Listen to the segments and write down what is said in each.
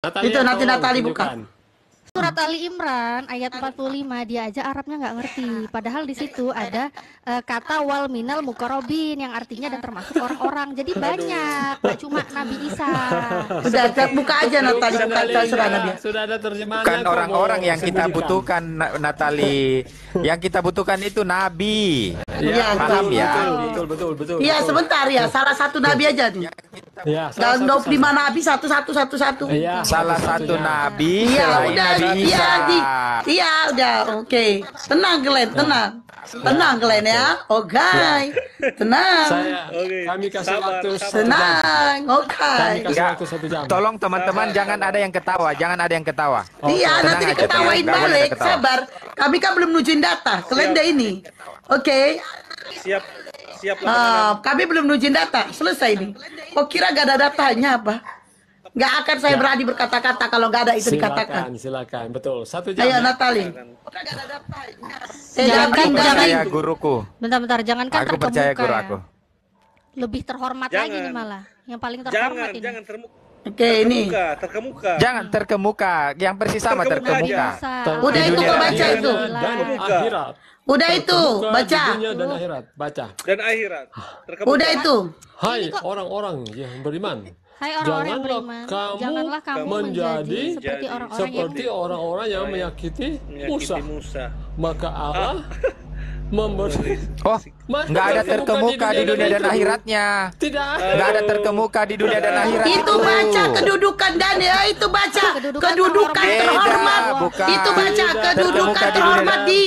Natalia itu nanti Natali bukan. Surat Ali Imran ayat 45 dia aja Arabnya nggak ngerti. Padahal di situ ada uh, kata wal minal mukorobin yang artinya dan termasuk orang-orang. Jadi banyak, nggak cuma Nabi Isa. Sudah ada, buka aja Natali Sudah ada terjemahan. Bukan orang-orang yang kita butuhkan Natali. Yang kita butuhkan itu Nabi. Iya, ya, paham ya. Betul, betul, betul. Iya, sebentar ya. Salah satu Nabi aja tuh. Ya, Dalam 25 Nabi satu satu satu satu. Iya, salah satu Nabi. Iya, udah Iya, di, iya, iya udah, oke. Okay. Tenang, Glenn, nah. tenang. Tenang, Glenn ya. oke, Tenang. Saya, kami kasih sabar, waktu sabar. Tenang, oke. Okay. Kami kasih waktu satu jam. Tolong teman-teman jangan ada yang ketawa, jangan ada yang ketawa. Oh, iya, tenang nanti diketawain balik. Ketawa. Sabar. Kami kan belum nujin data. Kalian deh ini. Oke. Okay. Siap. Siap. Uh, kami belum nunjukin data. Selesai nih. Kok kira gak ada datanya apa? Nggak akan saya ya. berani berkata-kata kalau nggak ada itu silakan, dikatakan. Silakan, silakan. betul. Satu jam. Ayo Natali. Saya jangankan jangan percaya guruku. Bentar-bentar, jangan jangankan aku percaya ya. guru aku. Lebih terhormat jangan. lagi nih malah. Yang paling terhormat jangan, ini. Jangan termuka. Oke okay, ini terkemuka. Jangan terkemuka, yang persis sama terkemuka. terkemuka. Udah itu kok baca itu. Dan akhirat. Udah itu baca. Dan akhirat baca. Dan akhirat. Ah. Terkemuka. Udah itu. Hai orang-orang yang beriman. Hai orang-orang yang beriman, kamu janganlah kamu menjadi, menjadi seperti orang-orang yang, yang menyakiti, Musa. Musa. Maka ah. Allah ah. memberi Oh, nggak ada terkemuka di dunia, dan akhiratnya. Tidak. Nggak ada terkemuka di dunia dan akhirat. Itu baca kedudukan dan ya itu baca kedudukan, terhormat. itu baca kedudukan terhormat di.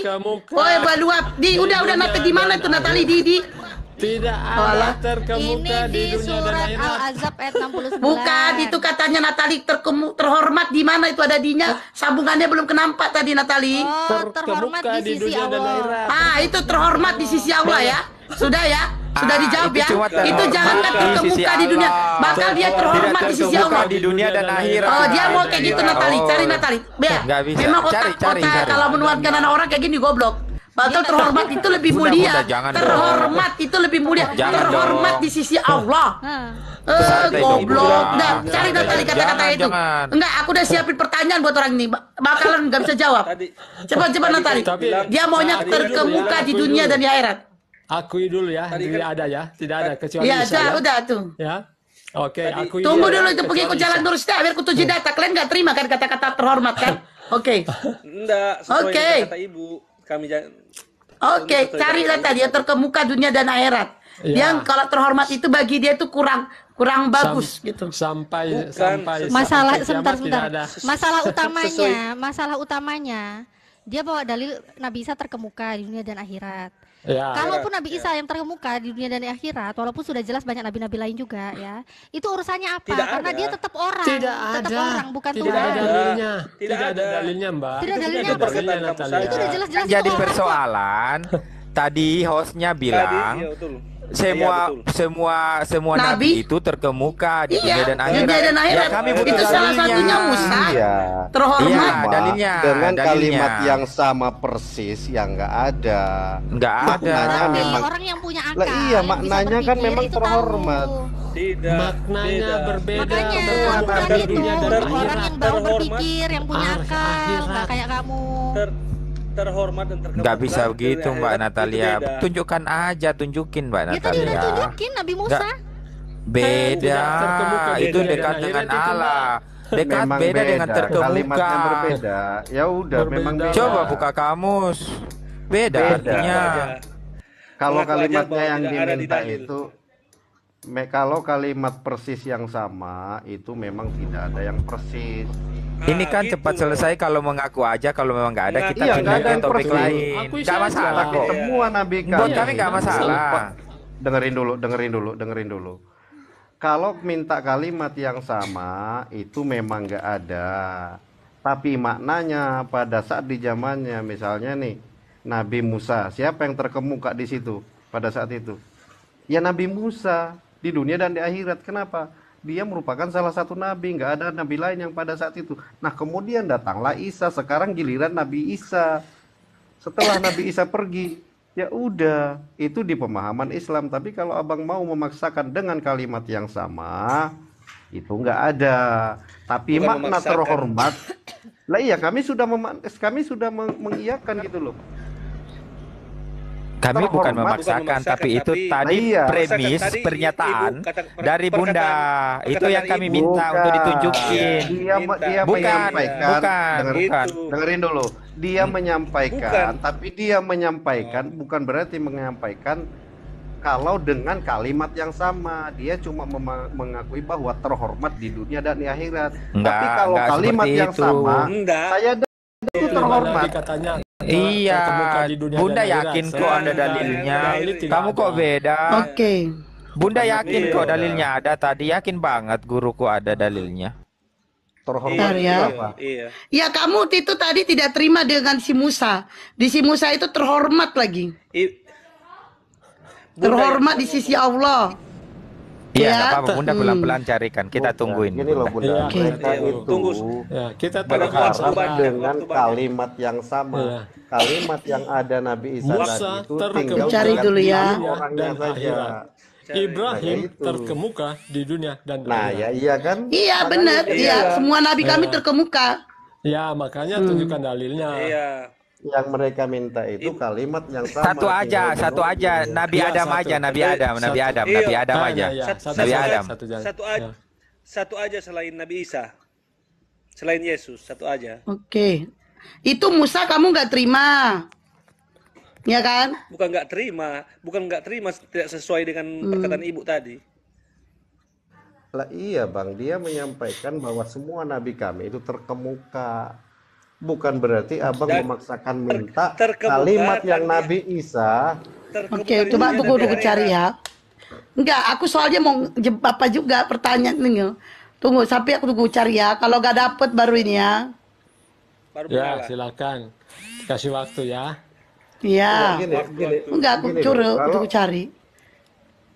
Oh, baluap di udah udah nanti gimana itu Natali Didi? Tidak ada terkemuka ini di, di surat dan Al Azab ayat 69. Bukan itu katanya Natali terkemu, terhormat di mana itu ada dinya sambungannya belum kenampak tadi Natali. Oh, terhormat di, sisi di dunia Allah. ah itu terhormat di sisi Allah ya. Sudah ya. Sudah ah, dijawab itu ya. Itu jangan kan terkemuka di, di dunia, bakal dia terhormat di sisi Allah. Di dunia dan akhirat. Oh, dia mau kayak gitu Natali, cari oh. Natali. Ya Memang otak-otak kalau menuatkan anak orang kayak gini goblok. Bakal terhormat itu lebih mulia. terhormat itu lebih mulia. Jangan terhormat di sisi Allah. Eh, goblok. Udah, cari dah tadi kata-kata itu. Enggak, aku udah siapin pertanyaan buat orang ini. Bakalan nggak bisa jawab. Cepat cepat Natali. Dia maunya terkemuka di dunia dan di akhirat. Akui dulu ya, tidak kan- ada ya, tidak ada kecuali iya, Ya udah tuh. Ya. Oke, aku Tunggu ya, dulu itu pergi ke jalan terus dah biar kutuji data. Kalian nggak terima kan kata-kata terhormat kan? Oke. Okay. Enggak, okay. kata ibu. Kami jangan Oke, okay, carilah tadi yang terkemuka dunia dan akhirat. Ya. Yang kalau terhormat itu bagi dia itu kurang kurang bagus Sam, gitu. Sampai Bukan. sampai masalah sampai sebentar sebentar. Masalah utamanya, masalah utamanya dia bawa dalil Nabi Isa terkemuka di dunia dan akhirat. Ya. Kalaupun Nabi ya. Isa yang terkemuka di dunia dan di akhirat, walaupun sudah jelas banyak nabi-nabi lain juga ya, itu urusannya apa? Tidak Karena ada. dia tetap orang, tidak tetap ada. orang bukan tidak Tuhan. Ada. Tidak, ada dalilnya, Mbak. Tidak ada dalilnya, Mbak. Tidak ada dalilnya, Itu udah jelas-jelas Jadi persoalan tadi hostnya bilang tadi, ya, semua iya, semua semua nabi, nabi itu terkemuka di iya, dunia dan akhirat. Dunia dan ya, akhirat. Ya, kami butuh itu salah satunya Musa. Iya. Terhormat iya, dalilnya. Dengan dalilnya. kalimat yang sama persis yang enggak ada. Enggak ada. Maknanya Tapi memang orang yang punya akal. Lah, iya, maknanya kan memang terhormat. Tidak. Maknanya tidak. berbeda. Makanya bukan itu. Orang yang baru berpikir, yang punya ah, akal, enggak kayak kamu. Ter terhormat dan terkenal. Gak bisa begitu Mbak Natalia. Tunjukkan aja, tunjukin Mbak Natalia. Ya tadi udah tunjukin Nabi Musa. Beda. itu dekat ya, dengan Allah. Dekat beda, beda dengan terkemuka. Kalimatnya berbeda. Ya udah memang beda. Coba buka kamus. Beda, artinya. Kalau kalimatnya yang diminta itu kalau kalimat persis yang sama itu memang tidak ada yang persis. Nah, ini kan gitu. cepat selesai kalau mengaku aja kalau memang nggak ada nah, kita iya, ke topik persis. lain. Gak masalah kok. nabi kan. Buat kami nggak kan masalah. Dengerin dulu, dengerin dulu, dengerin dulu. Kalau minta kalimat yang sama itu memang nggak ada. Tapi maknanya pada saat di zamannya misalnya nih Nabi Musa, siapa yang terkemuka di situ pada saat itu? Ya Nabi Musa di dunia dan di akhirat. Kenapa? Dia merupakan salah satu nabi, nggak ada nabi lain yang pada saat itu. Nah, kemudian datanglah Isa. Sekarang giliran Nabi Isa. Setelah Nabi Isa pergi, ya udah itu di pemahaman Islam tapi kalau abang mau memaksakan dengan kalimat yang sama itu nggak ada tapi Bukan makna memaksakan. terhormat lah iya kami sudah kami sudah mengiyakan gitu loh kami bukan memaksakan, bukan memaksakan tapi itu tapi tadi iya. premis tadi, pernyataan ibu, kata, dari Bunda itu yang kami ibu. minta bukan. untuk ditunjukin. Iya, dia, dia bukan, menyampaikan, bukan, denger, bukan. Gitu. dengerin dulu. Dia hmm. menyampaikan, bukan. tapi dia menyampaikan oh. bukan berarti menyampaikan kalau dengan kalimat yang sama dia cuma mengakui bahwa terhormat di dunia dan di akhirat. Enggak, tapi kalau kalimat yang itu. sama, enggak. saya itu terhormat. Katanya Iya, Bunda yakin kok ada dalilnya. Kamu kok beda? Oke. Bunda iya. yakin kok dalilnya ada tadi yakin banget guruku ada dalilnya. Terhormat iya, iya. Ya kamu itu tadi tidak terima dengan si Musa. Di si Musa itu terhormat lagi. Terhormat di sisi Allah. Iya, ya, apa-apa. Bunda pelan-pelan hmm. carikan. Kita bunda. tungguin. Gini loh, Bunda. Ya, kita ya, itu tunggu. Ya, kita berharap dengan kalimat yang sama. Ya. Kalimat yang ada Nabi Isa Musa itu tinggal cari dulu ya orangnya dan saja. Ibrahim nah, ya terkemuka di dunia dan Nah, ya iya kan? Iya, benar. Iya, semua nabi kami iya. terkemuka. Ya, makanya hmm. tunjukkan dalilnya. Iya yang mereka minta itu kalimat yang sama. Satu aja, satu aja. Iya. Nabi iya, Adam satu. aja, Nabi eh, Adam, Nabi Adam, iya. Nabi Adam nah, aja. Iya, nabi Adam. Satu, aja. Satu aja selain Nabi Isa. Selain Yesus, satu aja. Oke. Itu Musa kamu nggak terima. Ya kan? Bukan nggak terima, bukan nggak terima tidak sesuai dengan hmm. perkataan ibu tadi. Lah iya, Bang. Dia menyampaikan bahwa semua nabi kami itu terkemuka bukan berarti abang Dan memaksakan minta ter kalimat yang ya. Nabi Isa. Oke, okay, coba tunggu dulu cari ya. Enggak, aku soalnya mau apa juga pertanyaan nih. Tunggu, sampai aku tunggu cari ya. Kalau gak dapet baru ini ya. Baru ya, silakan. Kasih waktu ya. Iya. Enggak, aku curi, curu, untuk cari.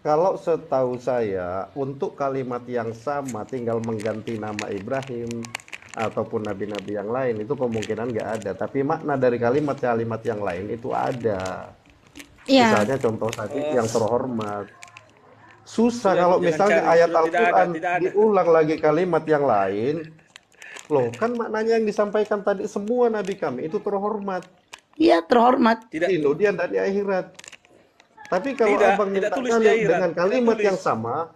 Kalau setahu saya, untuk kalimat yang sama tinggal mengganti nama Ibrahim ataupun nabi-nabi yang lain itu kemungkinan nggak ada tapi makna dari kalimat-kalimat yang lain itu ada yeah. misalnya contoh tadi oh. yang terhormat susah kalau misalnya cari, ayat Al-Quran diulang lagi kalimat yang lain loh kan maknanya yang disampaikan tadi semua nabi kami itu terhormat iya terhormat tidak Indonesia dan di akhirat tapi kalau tidak, abang tidak tulis di dengan kalimat yang sama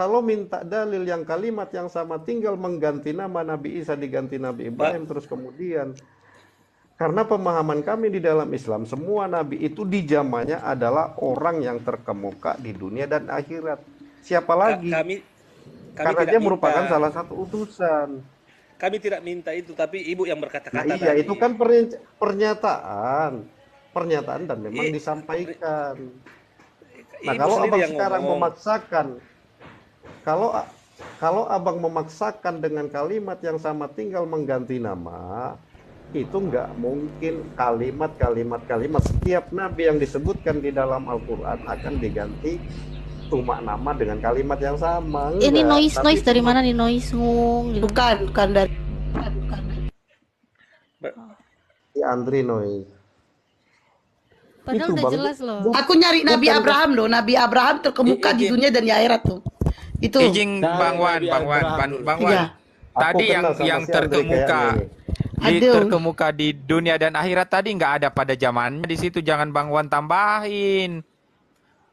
Kalau minta dalil yang kalimat yang sama tinggal mengganti nama Nabi Isa diganti Nabi Ibrahim terus kemudian karena pemahaman kami di dalam Islam semua nabi itu di zamannya adalah orang yang terkemuka di dunia dan akhirat. Siapa lagi? Kami, kami karena dia minta. merupakan salah satu utusan. Kami tidak minta itu, tapi ibu yang berkata-kata. Nah, iya, itu kan pernyataan, pernyataan dan memang I, disampaikan. Nah, kalau abang sekarang ngomong. memaksakan kalau kalau abang memaksakan dengan kalimat yang sama tinggal mengganti nama, itu nggak mungkin kalimat-kalimat kalimat setiap nabi yang disebutkan di dalam Al-Quran akan diganti cuma nama dengan kalimat yang sama. Enggak. Eh, ini noise Tapi noise dari mana nih noise ngung? Bukan, bukan dari bukan, bukan. Si Andri noise. Padahal itu udah jelas loh. Aku nyari Nabi Abraham loh, Nabi Abraham terkemuka iya, di iya. dunia dan di akhirat tuh. Itu. izin nah, Bang Wan, Bang Wan, Bang, Wan. Tadi yang yang terkemuka di terkemuka di dunia dan akhirat tadi nggak ada pada zaman di situ jangan Bang Wan tambahin.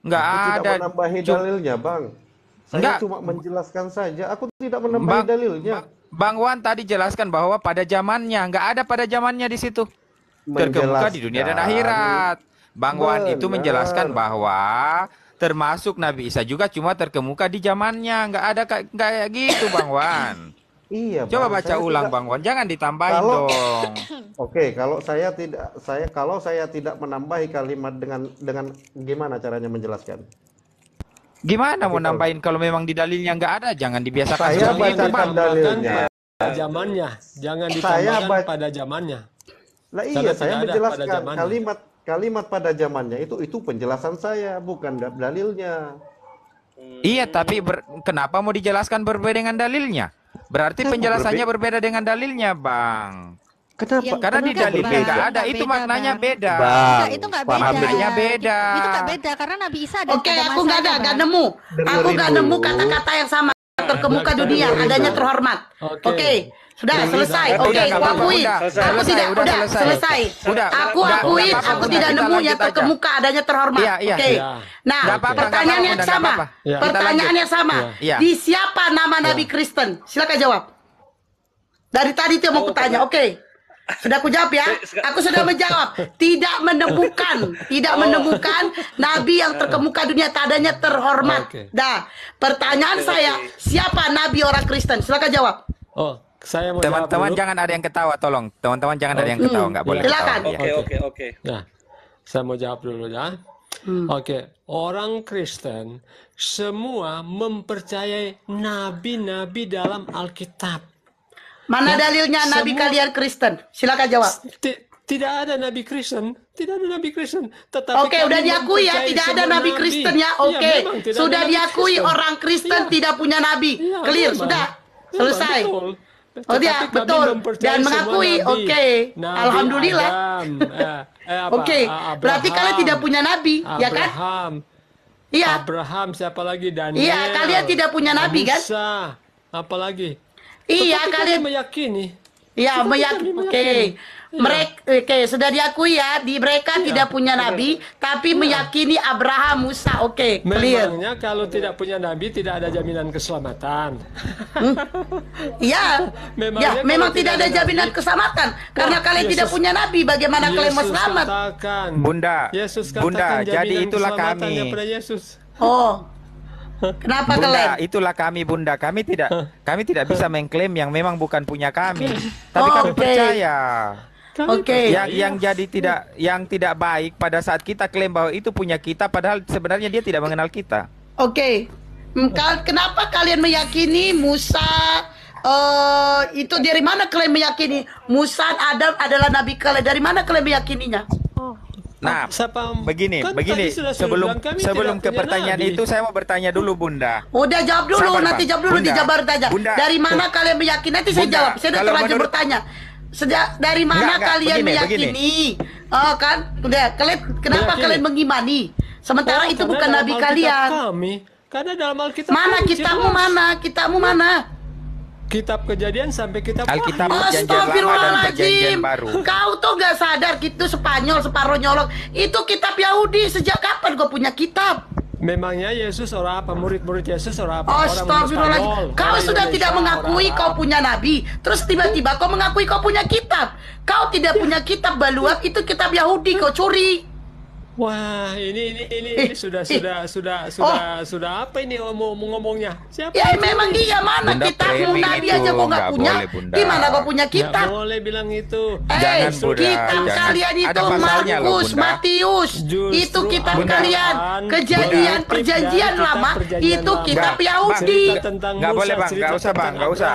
Nggak ada. Tidak menambahi dalilnya, Bang. Saya Enggak. cuma menjelaskan saja. Aku tidak menambahi bang, dalilnya. Bang Wan tadi jelaskan bahwa pada zamannya nggak ada pada zamannya di situ. Terkemuka di dunia dan akhirat. Bang Wan itu menjelaskan bahwa termasuk Nabi Isa juga cuma terkemuka di zamannya nggak ada kayak gitu Bang Wan Iya. Coba bang, baca ulang tidak, Bang Wan, jangan ditambahin kalau, dong. Oke, kalau saya tidak saya kalau saya tidak menambahi kalimat dengan dengan gimana caranya menjelaskan? Gimana Tapi mau kalau, nambahin kalau memang di dalilnya nggak ada, jangan dibiasakan. Saya bacakan dalilnya. Pada zamannya, jangan ditambahkan saya baca, pada zamannya. Lah iya, saya menjelaskan kalimat kalimat pada zamannya itu itu penjelasan saya bukan dalilnya. Hmm. Iya, tapi ber, kenapa mau dijelaskan berbeda dengan dalilnya? Berarti kenapa penjelasannya berbeda? berbeda dengan dalilnya, Bang. Kenapa? Yang karena di dalil kan nggak ada, itu maknanya beda. Bang, itu nggak beda. Maknanya beda. Itu nggak beda karena Nabi Isa ada. Oke, aku nggak ada, nggak nemu. Aku nggak nemu kata-kata yang sama terkemuka dunia, adanya terhormat. Oke. Okay. Okay sudah selesai. Oke, aku akui. Aku tidak sudah selesai. Aku akui aku tidak nemunya terkemuka adanya terhormat. Iya, iya, Oke. Iya. Nah, apa, pertanyaannya apa, sama. Apa, ya. Pertanyaannya sama. Ya. Di siapa nama Nabi iya. Kristen? Silakan jawab. Dari tadi tuh mau oh, kutanya. Oke. Sudah aku jawab ya. Aku sudah menjawab. Tidak menemukan, tidak oh. menemukan nabi yang terkemuka dunia tadanya terhormat. Okay. Nah, Pertanyaan saya, siapa nabi orang Kristen? Silakan jawab. Oh saya mau teman-teman jangan ada yang ketawa tolong teman-teman jangan oh. ada yang hmm. ketawa nggak boleh silakan oke oke oke nah saya mau jawab dulu ya hmm. oke okay. orang Kristen semua mempercayai nabi-nabi dalam Alkitab mana ya, dalilnya semua... nabi kalian Kristen silakan jawab tidak ada nabi Kristen, tidak ada nabi Kristen. Tetapi Oke, okay, udah diakui ya, tidak ada nabi, nabi Kristen ya. Iya, oke, ya, sudah diakui Kristen. orang Kristen ya. tidak punya nabi. Ya, Clear, memang. sudah. Selesai. betul. Oh iya betul dan mengakui. Oke. Okay. Alhamdulillah. Eh, eh Oke. Okay. Eh, berarti kalian tidak punya nabi, Abraham, ya kan? Abraham. Iya. Abraham siapa lagi Daniel? Iya, kalian tidak punya nabi kan? Musa, kan? Apalagi? Iya, Tetapi kalian meyakini. Iya, meyakini. Oke. Okay. Iya. mereka eh, oke okay, sudah diakui ya di mereka ya, tidak punya iya. nabi tapi ya. meyakini Abraham Musa oke okay, clear memangnya kalau tidak punya nabi tidak ada jaminan keselamatan hmm? Iya ya memangnya ya, memang tidak, tidak ada jaminan nabi, keselamatan karena oh, kalian Yesus, tidak punya nabi bagaimana kalian mau selamat katakan, Bunda Yesus katakan Bunda jadi itulah kami Yesus Oh Kenapa Bunda, kalian? itulah kami Bunda. Kami tidak kami tidak bisa mengklaim yang memang bukan punya kami. Tapi oh, kami okay. percaya. Oke. Okay. Yang yang iya. jadi tidak yang tidak baik pada saat kita klaim bahwa itu punya kita padahal sebenarnya dia tidak mengenal kita. Oke. Okay. Kenapa kalian meyakini Musa uh, itu dari mana kalian meyakini Musa Adam adalah nabi kalian? Dari mana kalian meyakininya? Oh. Nah, Siapa, begini, kan begini. sebelum bilang, sebelum ke pertanyaan nabi. itu saya mau bertanya dulu Bunda. Udah jawab dulu, Sabar, nanti jawab dulu bunda, dijabar aja. dari mana bunda, kalian meyakini? Nanti bunda, saya jawab. Saya sudah terlanjur bertanya sejak dari mana enggak, kalian begini, meyakini? Begini. Oh kan, udah kalian kenapa kalian mengimani? Sementara oh, itu bukan nabi kalian. Kami, karena dalam Alkitab mana kitabmu mana? Kitabmu mana? Kitab kejadian sampai kitab Alkitab oh, Astagfirullahaladzim Kau tuh gak sadar gitu Spanyol, nyolok. Itu kitab Yahudi Sejak kapan gue punya kitab? Memangnya Yesus orang apa? Murid-murid Yesus orang apa? Astagfirullahaladzim. Kau sudah Indonesia, tidak mengakui kau punya nabi. Terus tiba-tiba kau mengakui kau punya kitab. Kau tidak punya kitab baluak, Itu kitab Yahudi. Kau curi. Wah, ini ini ini, ini sudah sudah sudah sudah oh. sudah apa ini ngomong ngomongnya? Siapa? Ya memang dia mana bunda kita punya dia aja kok nggak punya. Boleh, bunda. Gimana kok punya kita? Nggak boleh bilang itu. Eh, jangan, bunda, kita jangan. kalian itu Markus, Matius, itu kita bunda. kalian kejadian bunda. perjanjian bunda. lama itu kita Yahudi. Gak boleh bang, gak usah bang, gak usah,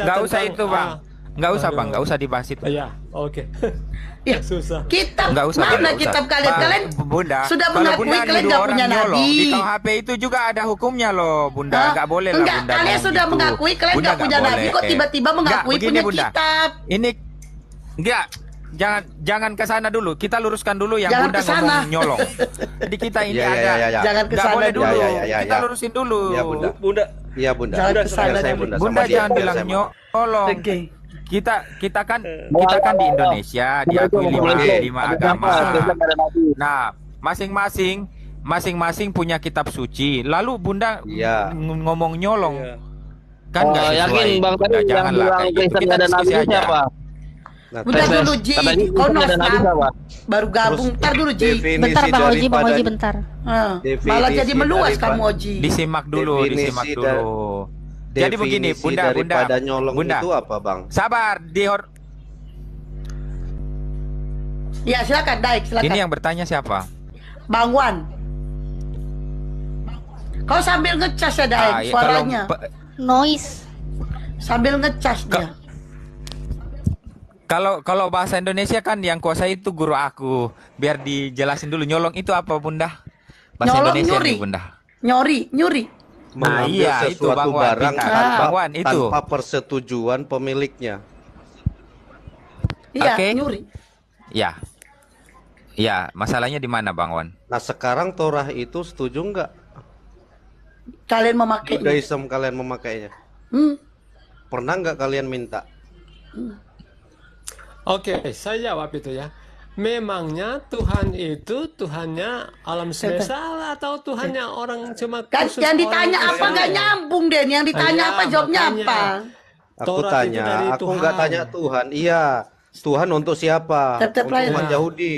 gak usah itu bang. Nggak usah, Bang. Nggak usah dibahas itu. Oh, iya, oke. Okay. Ya, ya, susah. Kitab. Nggak usah. Mana kitab kalian? kalian Bunda. Sudah mengakui Bunda kalian nggak punya nabi. Loh. Di KHP itu juga ada hukumnya loh, Bunda. Hah? Nggak boleh lah Bunda. kalian sudah gitu. mengakui kalian nggak punya boleh. nabi kok tiba-tiba mengakui begini, punya bunda. kitab. Ini enggak jangan jangan ke sana dulu. Kita luruskan dulu yang jangan Bunda kesana. ngomong nyolong. Jadi kita ini ya, ya, ada ya, ya, ya. jangan ke sana dulu dulu. ya, ya, ya, kita lurusin dulu. ya, Bunda. Bunda. Iya, Bunda. Jangan ke sana. Bunda, bunda jangan bilang nyolong. Oke. Okay kita kita kan eh. kita kan di Indonesia diakui lima lima agama. Nah, masing-masing masing-masing punya kitab suci. Lalu Bunda ya. ngomong nyolong. Ya. Kan enggak oh, yakin Bang tadi yang bilang gitu. Kristen gitu. ada nabi siapa? Nah, Bunda dulu Ji, kau nostal kan? baru gabung. Bentar dulu Ji, bentar Bang Oji, Bang Oji bentar. Ah. Malah jadi meluas kamu Oji. Disimak dulu, disimak dulu Definisi Jadi begini, Bunda, daripada Bunda, nyolong Bunda. itu apa, Bang? Sabar, di Ya, silakan, Daik, silakan. Ini yang bertanya siapa? Bang Wan. Kau sambil ngecas ya, Daik, ah, iya, suaranya. Kalau... Noise. Sambil ngecas dia. Kalau kalau bahasa Indonesia kan yang kuasa itu guru aku. Biar dijelasin dulu nyolong itu apa, Bunda? Bahasa nyolong, Indonesia nyuri. nih, Bunda. Nyori, nyuri nah, mengambil iya, sesuatu itu, barang pintar. tanpa, itu. tanpa persetujuan pemiliknya. Iya, okay. nyuri. Ya. Ya, masalahnya di mana Bang Wan? Nah, sekarang Torah itu setuju enggak? Kalian memakai Judaism kalian memakainya. Hmm. Pernah enggak kalian minta? Hmm. Oke, okay, saya jawab itu ya. Memangnya Tuhan itu Tuhannya alam semesta atau Tuhannya eh. orang cuma kan yang ditanya orang apa nggak nyambung Den yang ditanya Ayah, apa jawabnya apa aku Torah tanya aku nggak tanya Tuhan iya Tuhan untuk siapa Tetap untuk ya. umat Yahudi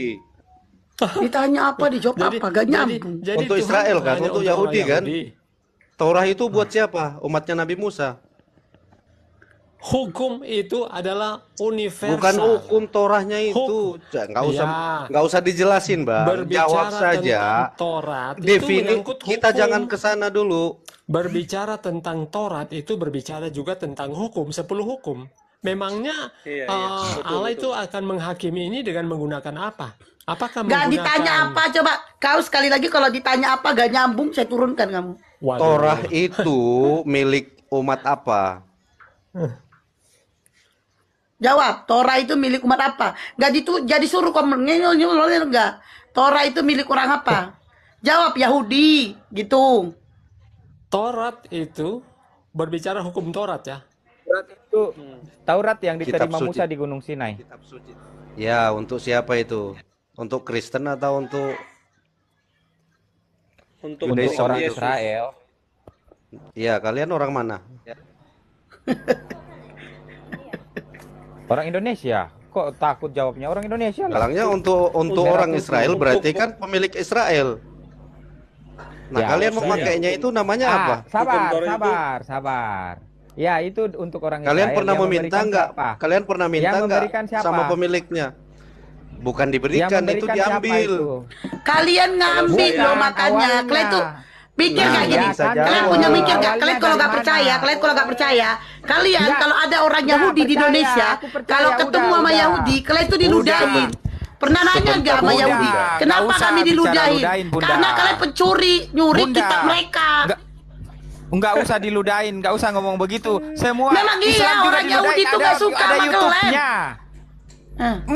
ditanya apa dijawab jadi, apa gak nyambung jadi, jadi untuk Tuhan Israel kan untuk Yahudi, Yahudi kan Torah itu buat siapa umatnya Nabi Musa hukum itu adalah universal. Bukan hukum torahnya itu, nggak usah ya. nggak usah dijelasin, Bang. Berbicara Jawab saja. Torat Defini, itu kita jangan ke sana dulu. Berbicara tentang Torat itu berbicara juga tentang hukum, sepuluh hukum. Memangnya iya, iya. Uh, betul, Allah betul. itu akan menghakimi ini dengan menggunakan apa? Apakah Gak menggunakan... ditanya apa coba? Kau sekali lagi kalau ditanya apa gak nyambung saya turunkan kamu. Waduh. Torah itu milik umat apa? Eh. Jawab, Torah itu milik umat apa? Gak ditu, jadi suruh komen ngeyel nyel enggak? Torah itu milik orang apa? Jawab Yahudi gitu. Torat itu berbicara hukum Torat ya. Torat itu Taurat yang diterima Musa di Gunung Sinai. Ya, untuk siapa itu? Untuk Kristen atau untuk untuk, untuk orang Yesus. Israel? Ya, kalian orang mana? Ya. Orang Indonesia. Kok takut jawabnya orang Indonesia? Kalangnya untuk untuk orang Israel berarti kan pemilik Israel. Nah, ya, kalian memakainya itu namanya ah, apa? Sabar, sabar, itu... sabar. Ya, itu untuk orang Kalian Israel pernah meminta enggak? Siapa? Kalian pernah minta Yang enggak sama pemiliknya? Bukan diberikan, itu diambil. Itu? Kalian ngambil loh makanya. Kalian tuh Pikir nah, gak iya, gini? Ya, kalian punya mikir gak? Kalian kalau gak percaya, kalian kalau gak percaya, kalian kalau ada orang Yahudi di Indonesia, kalau ya ketemu sama Yahudi, kalian itu diludahin. Pernah nanya gak sama Yahudi? Kenapa kami diludahin? Karena kalian pencuri, nyuri bunda. kitab mereka. Enggak usah diludahin, enggak usah ngomong begitu. Hmm. Semua Memang iya, orang Yahudi itu enggak suka ada sama youtube Hmm.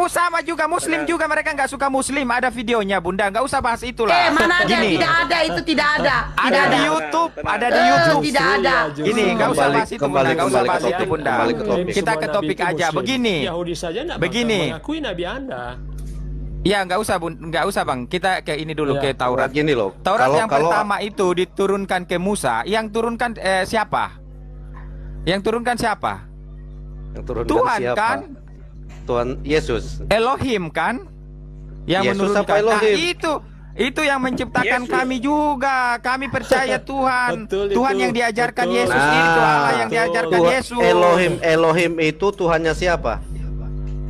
juga Muslim juga mereka nggak suka Muslim ada videonya Bunda nggak usah bahas itulah. Eh mana ada Gini. tidak ada itu tidak ada. ada, di YouTube ada di YouTube. uh, tidak ada. Iya, Gini nggak usah bahas itu Bunda nggak usah bahas itu Bunda. Ke topik. Kita ke topik aja begini. Yahudi saja begini. mengakui Nabi Anda. Ya nggak usah bun, nggak usah bang. Kita ke ini dulu ya. ke Taurat. Gini loh. Taurat kalau, yang kalau... pertama itu diturunkan ke Musa. Yang turunkan eh, siapa? Yang turunkan siapa? Yang turunkan Tuhan siapa? kan? Tuhan Yesus. Elohim kan? Yang Yesus menurunkan. Nah, Elohim? Nah, itu itu yang menciptakan Yesus. kami juga. Kami percaya Tuhan. betul, Tuhan itu, yang diajarkan betul. Yesus nah, itu ah, Allah yang betul. diajarkan Tuhan, Yesus. Elohim, Elohim itu Tuhannya siapa?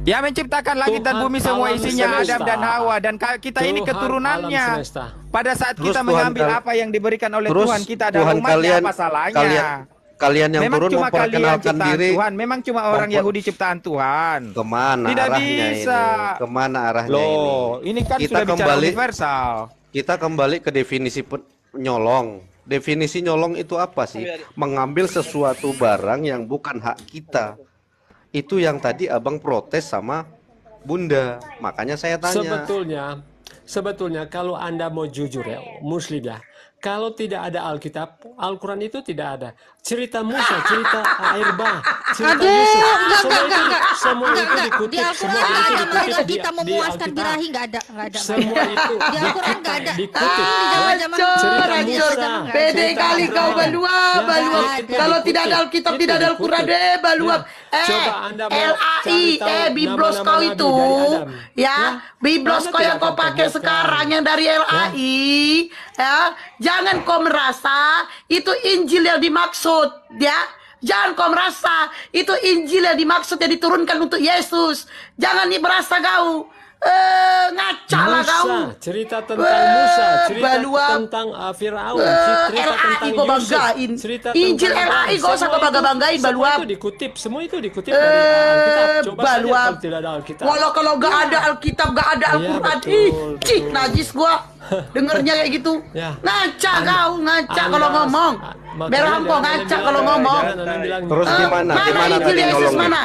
Yang menciptakan langit dan bumi semua isinya semesta. Adam dan Hawa dan kita Tuhan ini keturunannya. Pada saat terus kita mengambil kal- apa yang diberikan oleh Tuhan, kita ada apa Kalian, kalian yang memang turun cuma memperkenalkan diri. Tuhan. Memang cuma orang Yahudi ciptaan Tuhan. Kemana Tidak arahnya bisa. ini? Kemana arahnya Loh, ini? ini kan kita sudah kembali, universal. Kita kembali ke definisi penyolong. Definisi nyolong itu apa sih? Iya. Mengambil sesuatu barang yang bukan hak kita. Itu yang tadi abang protes sama bunda. Makanya saya tanya. Sebetulnya, sebetulnya kalau anda mau jujur ya, muslim ya kalau tidak ada Alkitab, Alquran itu tidak ada. Cerita Musa, cerita air bah, cerita Aduh, Yusuf. Enggak, semua enggak, itu, enggak, semua enggak, itu enggak. dikutip. Di Alquran quran enggak ada kita memuaskan birahi, enggak ada. Enggak ada. Semua itu di Alquran quran enggak ada. Dikutip. Hancur, hancur. Pede kali kau berdua, baluap. Kalau tidak ada Alkitab, tidak ada Alquran deh baluap. Eh, LAI, iya. eh, eh, Biblos kau itu, ya. Biblos kau yang kau pakai sekarang, yang dari LAI, ya jangan kau merasa itu Injil yang dimaksud ya jangan kau merasa itu Injil yang dimaksud yang diturunkan untuk Yesus jangan nih merasa kau Eh, ngaca lah kau. Cerita tentang eh, Musa, cerita balua, tentang uh, Firaun, eh, cerita LAI tentang Yusuf. banggain. Cerita Injil LAI kau usah kau bangga-banggain balua. Semua itu dikutip, semua itu dikutip eh, dari Alkitab. Coba balua. saja kalau tidak ada Alkitab. Walau kalau nggak ya. ada Alkitab, nggak ada iya, Al-Qur'an, ya, ih, cik najis gua. Dengernya kayak gitu. Ya. Ngaca An kau, ngaca anda, kalau ngomong. Merah kau ngaca kalau ngomong. Terus gitu. gimana? Mana Injil Yesus mana?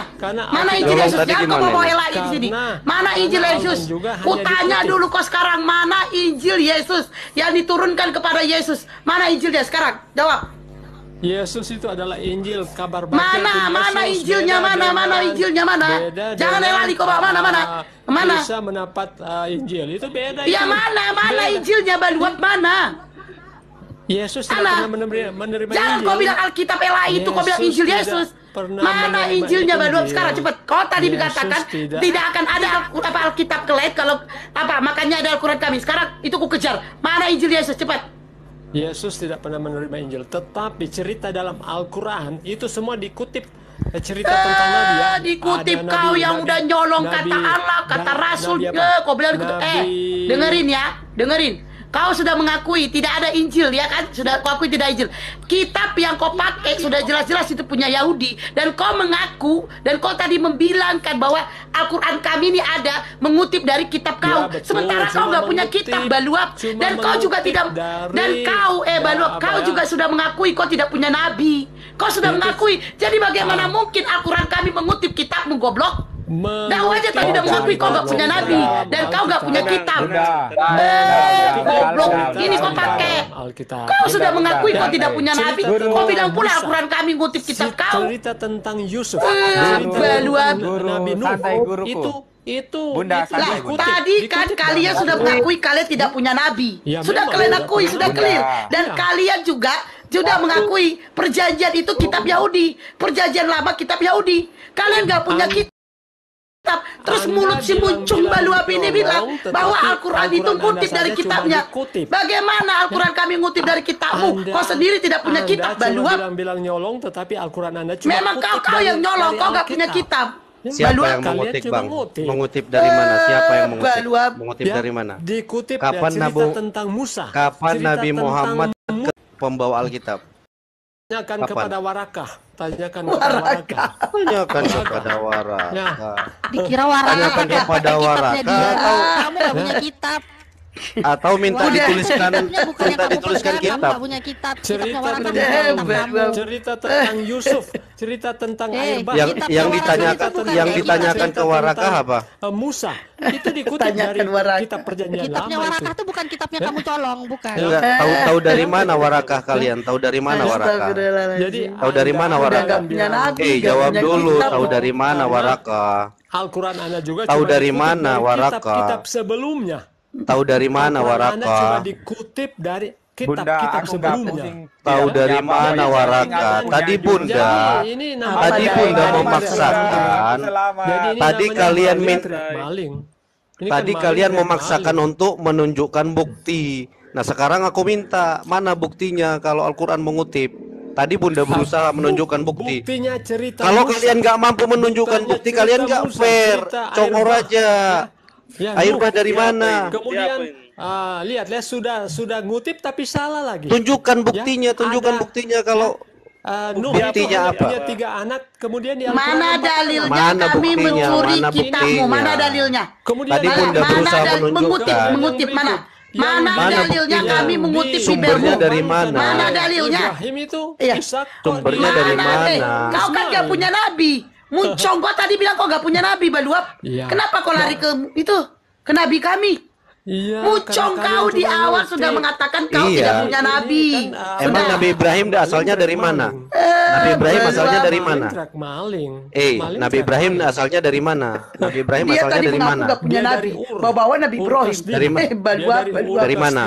Mana Injil Yesus? Jangan kau bawa LAI di sini. Mana Injil Yesus? Yesus. Kutanya dulu kok sekarang mana Injil Yesus yang diturunkan kepada Yesus? Mana Injilnya sekarang? Jawab. Yesus itu adalah Injil kabar baik. Mana mana Injilnya beda mana dengan, mana Injilnya mana? Jangan lari kok mana mana mana. Bisa mendapat uh, Injil itu beda. Ya itu. mana mana beda. Injilnya baluat mana? Yesus tidak pernah menerima, menerima Jangan Injil. kau bilang Alkitab Ela itu, Yesus kau bilang Injil tidak. Yesus pernah Mana Injilnya Injil. sekarang cepat. Kau tadi Yesus dikatakan tidak. tidak akan ada Al apa Alkitab kelet kalau apa makanya ada alquran kami. Sekarang itu ku kejar. Mana Injil Yesus cepat? Yesus tidak pernah menerima Injil, tetapi cerita dalam alquran itu semua dikutip eh, cerita eh, tentang Nabi ya. Dikutip ada kau nabi, yang nabi, udah nyolong nabi, kata Allah, kata Rasul, nabi apa? Eh, kau bilang dikutip. Eh, dengerin ya, dengerin Kau sudah mengakui tidak ada Injil ya kan? Sudah kau akui tidak Injil. Kitab yang kau pakai sudah jelas-jelas itu punya Yahudi dan kau mengaku dan kau tadi membilangkan bahwa Al-Qur'an kami ini ada mengutip dari kitab kau. Ya, betul, Sementara kau nggak punya kitab Baluap dan kau juga tidak dan kau eh ya, Baluap kau ya? juga sudah mengakui kau tidak punya nabi. Kau sudah mengakui. Jadi bagaimana ah. mungkin Al-Qur'an kami mengutip kitabmu goblok? Kau aja tadi eh, udah mengakui kau gak punya nabi dan kau gak punya kitab. Eh, goblok. Ini kau pakai. Kau sudah mengakui kau tidak punya nabi. Kau bilang pula Al-Quran kami ngutip kitab kau. Cerita tentang Yusuf. Baluan. Eh, nabi Nuh. Itu itu Bunda itu, lah, Bunda. tadi kan kalian sudah mengakui kalian tidak punya nabi ya, sudah memang, kalian akui sudah Bunda. Iya. clear dan ya. kalian juga sudah mengakui perjanjian itu kitab Yahudi perjanjian lama kitab Yahudi kalian nggak punya kitab kitab. Terus mulut si muncung baluab ini bilang gitu. bahwa Al-Quran itu ngutip dari kitabnya. Bagaimana eh, Al-Quran kami ngutip dari kitabmu? Anda, kau sendiri tidak punya anda kitab baluab. bilang nyolong tetapi Al-Quran Anda cuma Memang kau kau yang nyolong, kau gak punya kitab. Siapa Baluab? yang mengutip bang? Mengutip. Mengutip dari mana? Eh, Siapa yang mengutip? Baluab. Mengutip ya, dari mana? Dikutip kapan ya, Nabi tentang Musa. Kapan cerita Nabi Muhammad pembawa Alkitab? Tanyakan kepada warakah tanyakan kepada Waraka. Tanyakan kepada Waraka. Ya. Dikira Waraka. Tanyakan kepada Waraka. Kamu nggak punya kitab atau minta Wah, dituliskan minta dituliskan pegang, kitab. punya kitab. Cerita tentang, tentang cerita tentang Yusuf, cerita tentang eh, air Yang yang ditanyakan yang ditanyakan ke Warakah apa? Eh, Musa. Itu dikutip dari kitab perjanjian lama. Kitabnya Warakah itu bukan kitabnya kamu eh. tolong bukan. Enggak, tahu eh. tahu dari mana Warakah kalian? Tahu dari mana Warakah? Jadi tahu dari mana Warakah? Eh, jawab dulu, tahu dari mana Warakah? Al-Quran Anda juga tahu dari mana Warakah? Kitab-kitab sebelumnya. Tahu dari mana Waraka? dikutip dari kitab bunda, kitab sebelumnya. Tahu ya, dari ya, mana Waraka? Tadi Bunda, ini tadi Bunda kan memaksakan. Tadi kalian minta Tadi kalian memaksakan untuk menunjukkan bukti. Nah sekarang aku minta mana buktinya kalau Al-Quran mengutip. Tadi Bunda berusaha menunjukkan bukti. Kalau kalian nggak mampu menunjukkan bukti, kalian nggak fair. Congor aja. Ya, Ya, air bah dari siapa ya, mana? Ini? Kemudian uh, lihat lihat sudah sudah ngutip tapi salah lagi. Tunjukkan ya, buktinya, ya, tunjukkan ada, buktinya kalau Uh, Nuh buktinya apa? punya tiga anak, kemudian di mana dalilnya mana kami buktinya, mencuri mana kitabmu? Mana dalilnya? Kemudian Tadi pun mana, mana dalil mengutip, mengutip mana? Mana, mana dalilnya buktinya? kami mengutip sumbernya bibirmu? dari mana? Mana dalilnya? Ibrahim itu iya. Isak, sumbernya dari mana? Eh, kau kan gak punya nabi. Muncong gua tadi bilang kau gak punya nabi, Baluap. Iya. Kenapa kau lari ke itu? Ke nabi kami. Iya, Muncong kau di awal sudah mengatakan kau iya. tidak punya nabi. Iya, kan, ah, Emang Nabi Ibrahim asalnya dari mana? Eh, nabi Ibrahim asalnya dari mana? Maling. Eh, Nabi Ibrahim asalnya dari mana? Nabi Ibrahim dia asalnya dari mana? Gak punya nabi. Bawa bawa Nabi Ibrahim. Dari, mana? dari mana?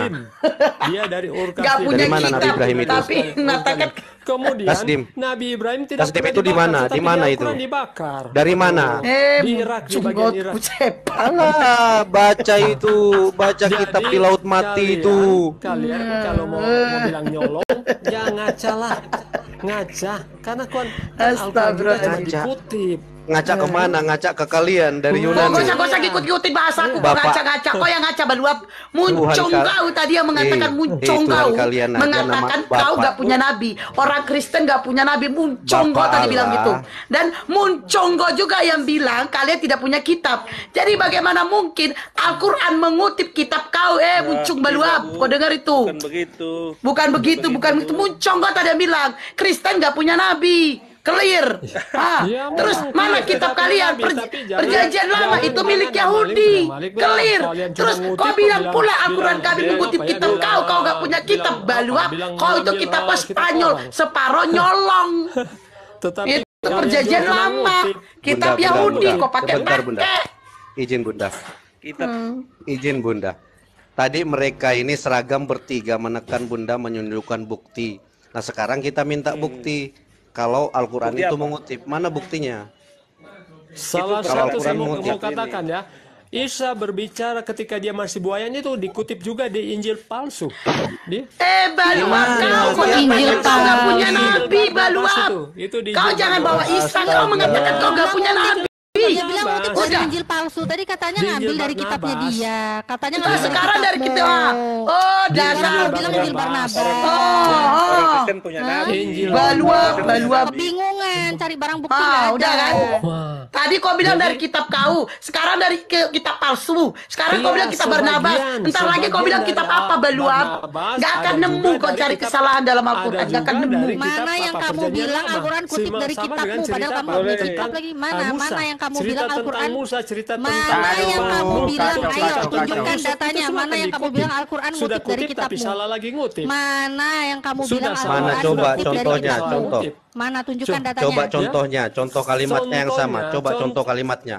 Dia dari Ur Gak punya dari mana Nabi Ibrahim itu? Tapi mengatakan Kemudian Tasdim. Nabi Ibrahim tidak Tasdim itu di mana? Di mana itu? Dibakar. Dari mana? Eh, di Irak di baca itu, baca Jadi, kitab di laut mati kalian, itu. Kalian eh. kalau mau, mau bilang nyolong, jangan ngaca lah. Ngaca karena kan Astagfirullah dikutip ngacak iya, kemana iya. ngacak ke kalian dari Yunani kok gak usah usah ikut-ikutin bahasaku kok ngacak-ngacak kau yang ngacak berdua muncung kau tadi yang mengatakan eh, muncung eh, kau kalian mengatakan kau gak punya nabi orang Kristen gak punya nabi muncung kau tadi bilang gitu dan muncung kau juga yang bilang kalian tidak punya kitab jadi bagaimana mungkin Al-Quran mengutip kitab kau eh ya, muncung iya, berdua kau dengar itu bukan begitu bukan begitu bukan begitu, muncung kau tadi yang bilang Kristen gak punya nabi clear. Iya. Ah, ya, terus ya, mana ya, kitab kalian? Per, perjanjian lama itu milik Yahudi. Clear. Terus kau bilang pula Al-Quran kami mengutip kitab kau, kau gak punya kitab balua. Ah. Kau itu kitab Spanyol, separoh nyolong. itu perjanjian lama. Kitab Yahudi kau pakai bunda. Izin Bunda. Kitab. Hmm. Izin Bunda. Tadi mereka ini seragam bertiga menekan Bunda menyundulkan bukti. Nah sekarang kita minta hmm. bukti kalau Al-Quran itu apa? mengutip. Mana buktinya? Salah itu satu saya mau, mau katakan ya, Isa berbicara ketika dia masih buayanya itu dikutip juga di Injil palsu. Eh, dia. Eh baluap kau kok Injil palsu punya nabi baru Itu, itu kau jangan bawa Isa kau mengatakan kau gak punya nabi. Iya, dia bilang waktu cari Injil palsu tadi katanya ngambil dari kitabnya dia. Katanya ngambil dari sekarang dari kita. Ah, oh, dasar. Dia bilang Injil Barnabas. Oh, oh. punya Injil. Balua, balua. Kebingungan cari barang bukti ah, udah kan. Tadi kau bilang dari kitab kau, sekarang dari kitab palsu. Sekarang kau iya, bilang kitab Barnabas. Entar lagi kau bilang kitab apa baluap? Gak akan nemu kau cari kesalahan dalam Al-Qur'an. Gak akan nemu. Mana yang kamu bilang Al-Qur'an kutip dari kitabmu padahal kamu ambil kitab lagi. Mana mana yang kamu cerita bilang Al-Quran Musa cerita mana tentang yang kamu bilang ayo tunjukkan datanya mana yang kamu bilang Al-Quran sudah kutip dari kitabmu tapi salah lagi ngutip mana yang kamu bilang Al-Quran mana coba contohnya contoh mana tunjukkan datanya coba contohnya contoh kalimatnya yang sama coba contoh kalimatnya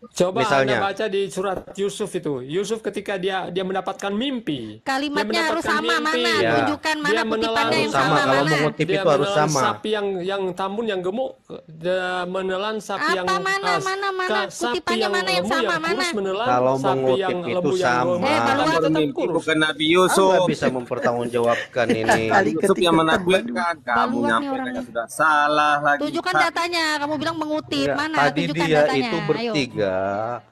Coba Misalnya, Anda baca di surat Yusuf itu. Yusuf ketika dia dia mendapatkan mimpi. Kalimatnya harus sama mimpi, mana? Ya. Tunjukkan mana dia kutipannya yang sama. sama kalau mengutip itu harus sama. sapi yang yang tambun yang gemuk dia menelan sapi Apa, yang mana as, mana mana kutipannya yang mana yang sama yang mana? Menelan, kalau mengutip yang itu sama. eh, kalau tetap kurus. bukan Nabi Yusuf. Anda bisa mempertanggungjawabkan ini. Yusuf yang menakutkan kamu nyampaikan sudah salah lagi. Tunjukkan datanya. Kamu bilang mengutip iya, mana? tunjukkan datanya Tadi dia itu bertiga Iya.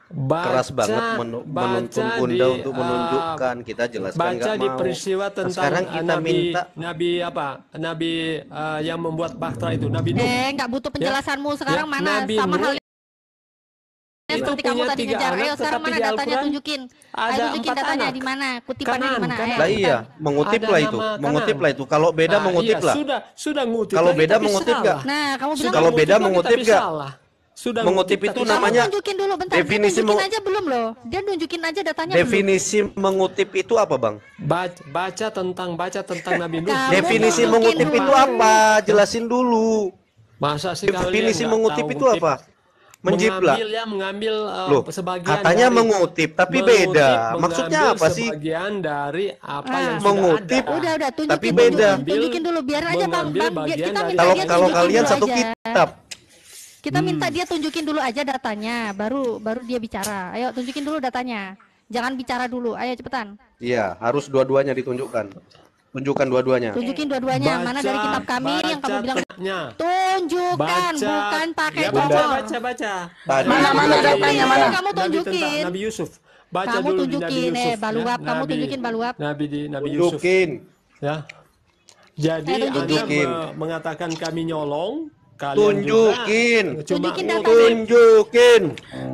baca, keras banget men menuntun Bunda di, untuk eh, menunjukkan kita jelaskan baca di mau. peristiwa tentang nah, sekarang eh, kita Nabi, minta Nabi apa? Nabi uh, yang membuat bahtera itu, Nabi Nuh. Eh, nggak butuh ya. penjelasanmu ya? sekarang ya, mana Nabi sama Nuh. hal itu seperti kamu tadi ngejar anak, ayo sekarang mana datanya tunjukin ada ayo tunjukin datanya di mana kutipannya di mana lah iya mengutip lah itu mengutip lah itu kalau beda nah, mengutip iya, lah sudah sudah ngutip nah, kalau beda mengutip enggak nah kamu bilang kalau beda mengutip enggak sudah mengutip itu kita. namanya nunjukin dulu bentar definisi nunjukin aja belum loh dia nunjukin aja datanya definisi belum. mengutip itu apa bang baca, baca tentang baca tentang Nabi Nuh definisi mengutip dulu. itu apa jelasin dulu masa sih definisi mengutip itu ngutip. apa menjiplak mengambil ya mengambil uh, Loh, sebagian katanya dari, mengutip tapi mengutip, beda maksudnya apa sih sebagian dari apa ah, yang mengutip sudah ada. udah udah tunjukin, tapi beda tunjukin, tunjukin dulu biar aja bang bang kita kalau kalau kalian satu aja. kitab kita hmm. minta dia tunjukin dulu aja datanya, baru baru dia bicara. Ayo tunjukin dulu datanya. Jangan bicara dulu. Ayo cepetan. Iya, harus dua-duanya ditunjukkan. Tunjukkan dua-duanya. Tunjukin dua-duanya. Mana dari kitab kami baca yang kamu bilang? Kitabnya. Tunjukkan, baca. bukan pakai ya, baca, baca, baca, baca. mana mana datanya mana? Kamu tunjukin. Nabi, Nabi Yusuf. Baca kamu dulu tunjukin, Nabi Yusuf, eh, ya. baluap. Ya? Nabi, kamu tunjukin baluap. Nabi di Nabi Yusuf. Tunjukin. Ya. Jadi eh, Anda me mengatakan kami nyolong, Kalian tunjukin. tunjukin datanya. Tunjukin.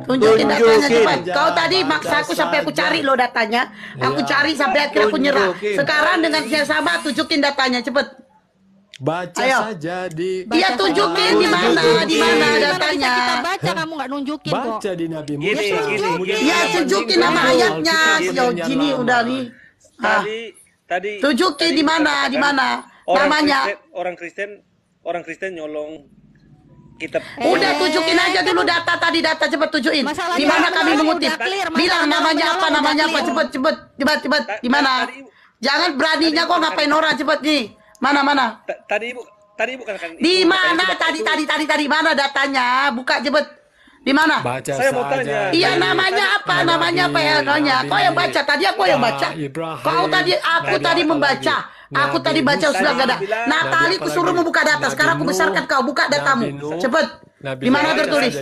Tunjukin datanya Jumat. Kau tadi maksa aku sampai aku cari lo datanya. Aku iya. cari sampai akhirnya aku nyerah. Sekarang dengan saya sama tunjukin datanya cepet. Baca Ayo. saja di Iya tunjukin di mana di mana datanya. Kita baca kamu nggak nunjukin baca kok. Baca di Nabi Musa. Iya tunjukin. tunjukin nama ayatnya. Sejauh gini udah nih. Tadi ah. tadi tunjukin di mana di mana namanya. Orang Kristen orang Kristen nyolong kita eh, udah tunjukin aja dulu data tadi data cepet tunjukin di mana kami mengutip bilang namanya apa namanya apa cepet cepet cepet cepet di mana jangan beraninya kok ngapain orang cepet nih mana mana tadi ibu tadi ibu kan di mana tadi tadi tadi tadi mana datanya buka cepet di mana baca saya mau tanya iya namanya apa namanya apa ya kau yang baca tadi aku yang baca kau tadi aku tadi membaca Aku tadi baca Musa sudah gak ada. Natali aku suruh membuka data. Nabi Sekarang aku besarkan kau. Buka datamu. Cepat. Di mana tertulis?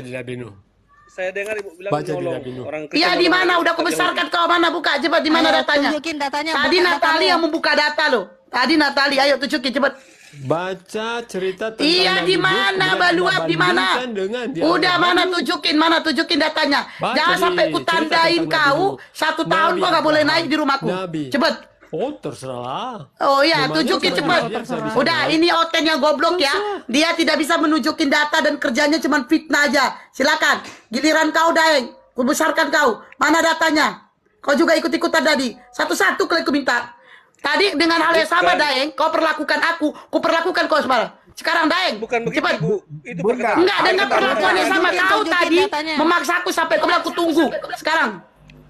Saya dengar ibu bilang baca di Nabi orang Iya di mana? Udah aku besarkan kau mana buka cepat di mana datanya? Tunjukin datanya. Tadi Natali yang membuka data loh. Tadi Natali, ayo tunjukin cepat. Baca cerita tentang Iya di mana baluap di mana? Udah mana tunjukin, mana tunjukin datanya. Jangan sampai kutandain kau satu tahun kau nggak boleh naik di rumahku. Cepet. Oh terserah. Oh iya, Memangnya tunjukin cepat. Udah, ini otennya goblok ya. Dia tidak bisa menunjukin data dan kerjanya cuma fitnah aja. Silakan, giliran kau Daeng. Kubesarkan kau. Mana datanya? Kau juga ikut-ikutan tadi. Satu-satu kau minta. Tadi dengan hal yang sama Daeng, kau perlakukan aku, ku perlakukan kau semalam. Sekarang Daeng, bukan begitu Cepat. Bu. Itu Enggak, dengan perlakuan yang sama kau tadi memaksaku sampai kau bilang aku tunggu. Sekarang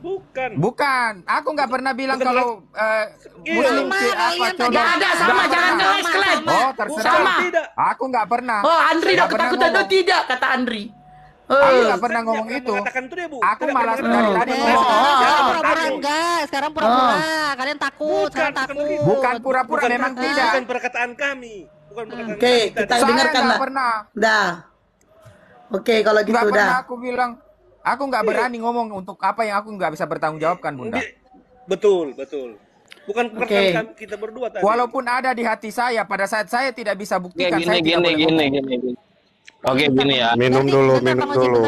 Bukan. Bukan. Aku nggak pernah bilang Bukan kalau uh, Muslim sama, apa iya, Gak ada sama, jangan ngeles kalian. Oh, terserah. Sama. Aku nggak pernah. Oh, Andri dah ketakutan itu tidak kata Andri. Aku nggak eh. pernah ngomong itu. Aku malas dari tadi ngomong. Sekarang pura-pura enggak. Sekarang pura-pura. Oh. Kalian takut. Sekarang takut. Bukan pura-pura. Memang tidak. Bukan perkataan kami. Bukan perkataan Oke, kita dengarkan lah. pernah. Dah. Oke, kalau gitu pernah aku bilang Aku nggak iya. berani ngomong untuk apa yang aku nggak bisa bertanggung jawabkan, Bunda. Betul, betul. Bukan okay. kita berdua tadi. Walaupun ada di hati saya, pada saat saya tidak bisa buktikan gini, saya gini, tidak gini, boleh gini, gini, Oke, gini ya. Minum dulu, minum dulu.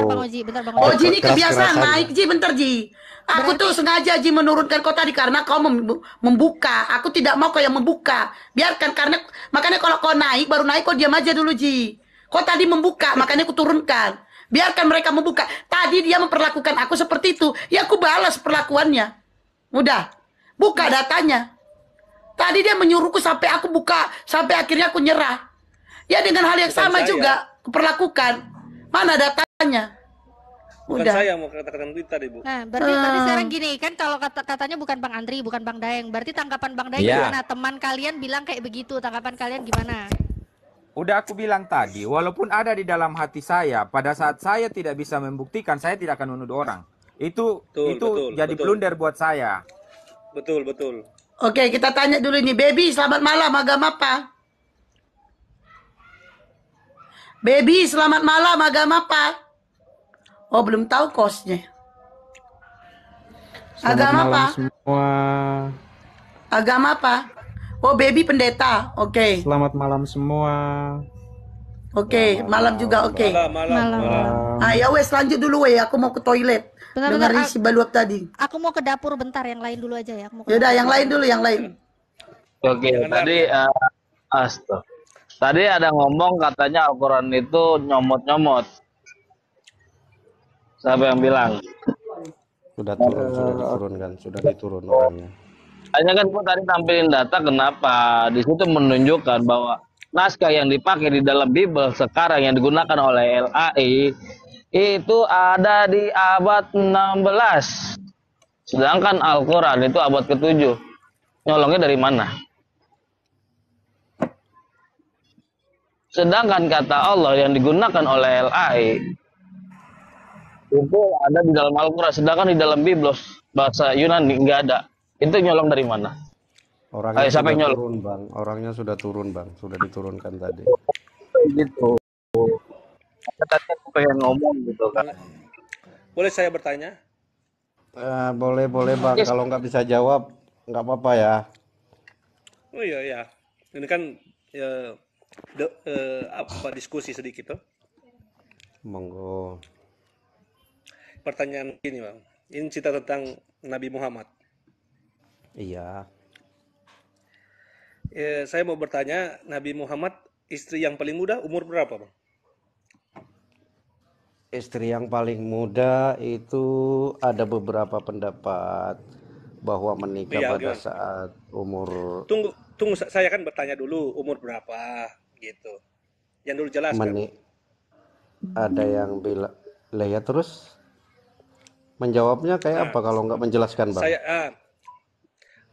Oh, Ji, ini kebiasaan naik, Ji, bentar, Ji. Aku Berarti... tuh sengaja Ji menurunkan kau tadi karena kau membuka. Aku tidak mau kau yang membuka. Biarkan karena makanya kalau kau naik baru naik kau diam aja dulu Ji. Kau tadi membuka makanya aku turunkan. Biarkan mereka membuka. Tadi dia memperlakukan aku seperti itu. Ya aku balas perlakuannya. Mudah. Buka datanya. Tadi dia menyuruhku sampai aku buka. Sampai akhirnya aku nyerah. Ya dengan hal yang Bukan sama saya. juga. Perlakukan. Mana datanya? Bukan saya mau katakan itu tadi, Bu. Nah, berarti hmm. tadi eh. sekarang gini, kan kalau kata katanya bukan Bang Andri, bukan Bang Daeng Berarti tanggapan Bang Daeng yeah. gimana? Teman kalian bilang kayak begitu, tanggapan kalian gimana? Udah aku bilang tadi, walaupun ada di dalam hati saya, pada saat saya tidak bisa membuktikan, saya tidak akan menuduh orang. Itu betul, itu betul, jadi betul. blunder buat saya. Betul, betul. Oke, kita tanya dulu ini. Baby, selamat malam, agama apa? Baby, selamat malam, agama apa? Oh, belum tahu kosnya. agama apa? Semua. Agama apa? Oh, Baby Pendeta. Oke. Okay. Selamat malam semua. Oke, okay, malam, malam juga oke. Okay. Malam, malam, malam. malam. Ah, ya wes lanjut dulu ya, aku mau ke toilet. Bentar, Dengar bentar, si baluap tadi. Aku mau ke dapur bentar, yang lain dulu aja ya. Aku mau Yaudah, yang lain dulu, yang lain. Oke, okay, tadi uh, Tadi ada ngomong katanya Al-Qur'an itu nyomot-nyomot. Siapa yang bilang? Sudah turun, uh, sudah diturunkan, sudah diturun orangnya. Hanya kan gua tadi tampilin data kenapa di situ menunjukkan bahwa naskah yang dipakai di dalam Bible sekarang yang digunakan oleh LAI itu ada di abad 16. Sedangkan Al-Qur'an itu abad ke-7. Nyolongnya dari mana? Sedangkan kata Allah yang digunakan oleh LAI itu ada di dalam Al-Qur'an, sedangkan di dalam Biblos bahasa Yunani nggak ada. Itu nyolong dari mana? Orangnya Ayo, eh, siapa nyolong? Turun, bang. Orangnya sudah turun, Bang. Sudah diturunkan tadi. Gitu. Tadi aku yang ngomong gitu kan. Boleh saya bertanya? Eh, boleh, boleh, Bang. Yes. Kalau nggak bisa jawab, nggak apa-apa ya. Oh iya, iya. Ini kan ya, de, eh, apa diskusi sedikit tuh. Monggo. Pertanyaan ini, Bang. Ini cerita tentang Nabi Muhammad. Iya. Ya, saya mau bertanya, Nabi Muhammad istri yang paling muda umur berapa, Bang? Istri yang paling muda itu ada beberapa pendapat bahwa menikah ya, pada gimana? saat umur Tunggu, tunggu saya kan bertanya dulu umur berapa gitu. Yang dulu jelas kan? Meni... kan. Ada yang bilang, "Lah ya terus?" Menjawabnya kayak nah, apa kalau nggak menjelaskan, Bang? Saya ah,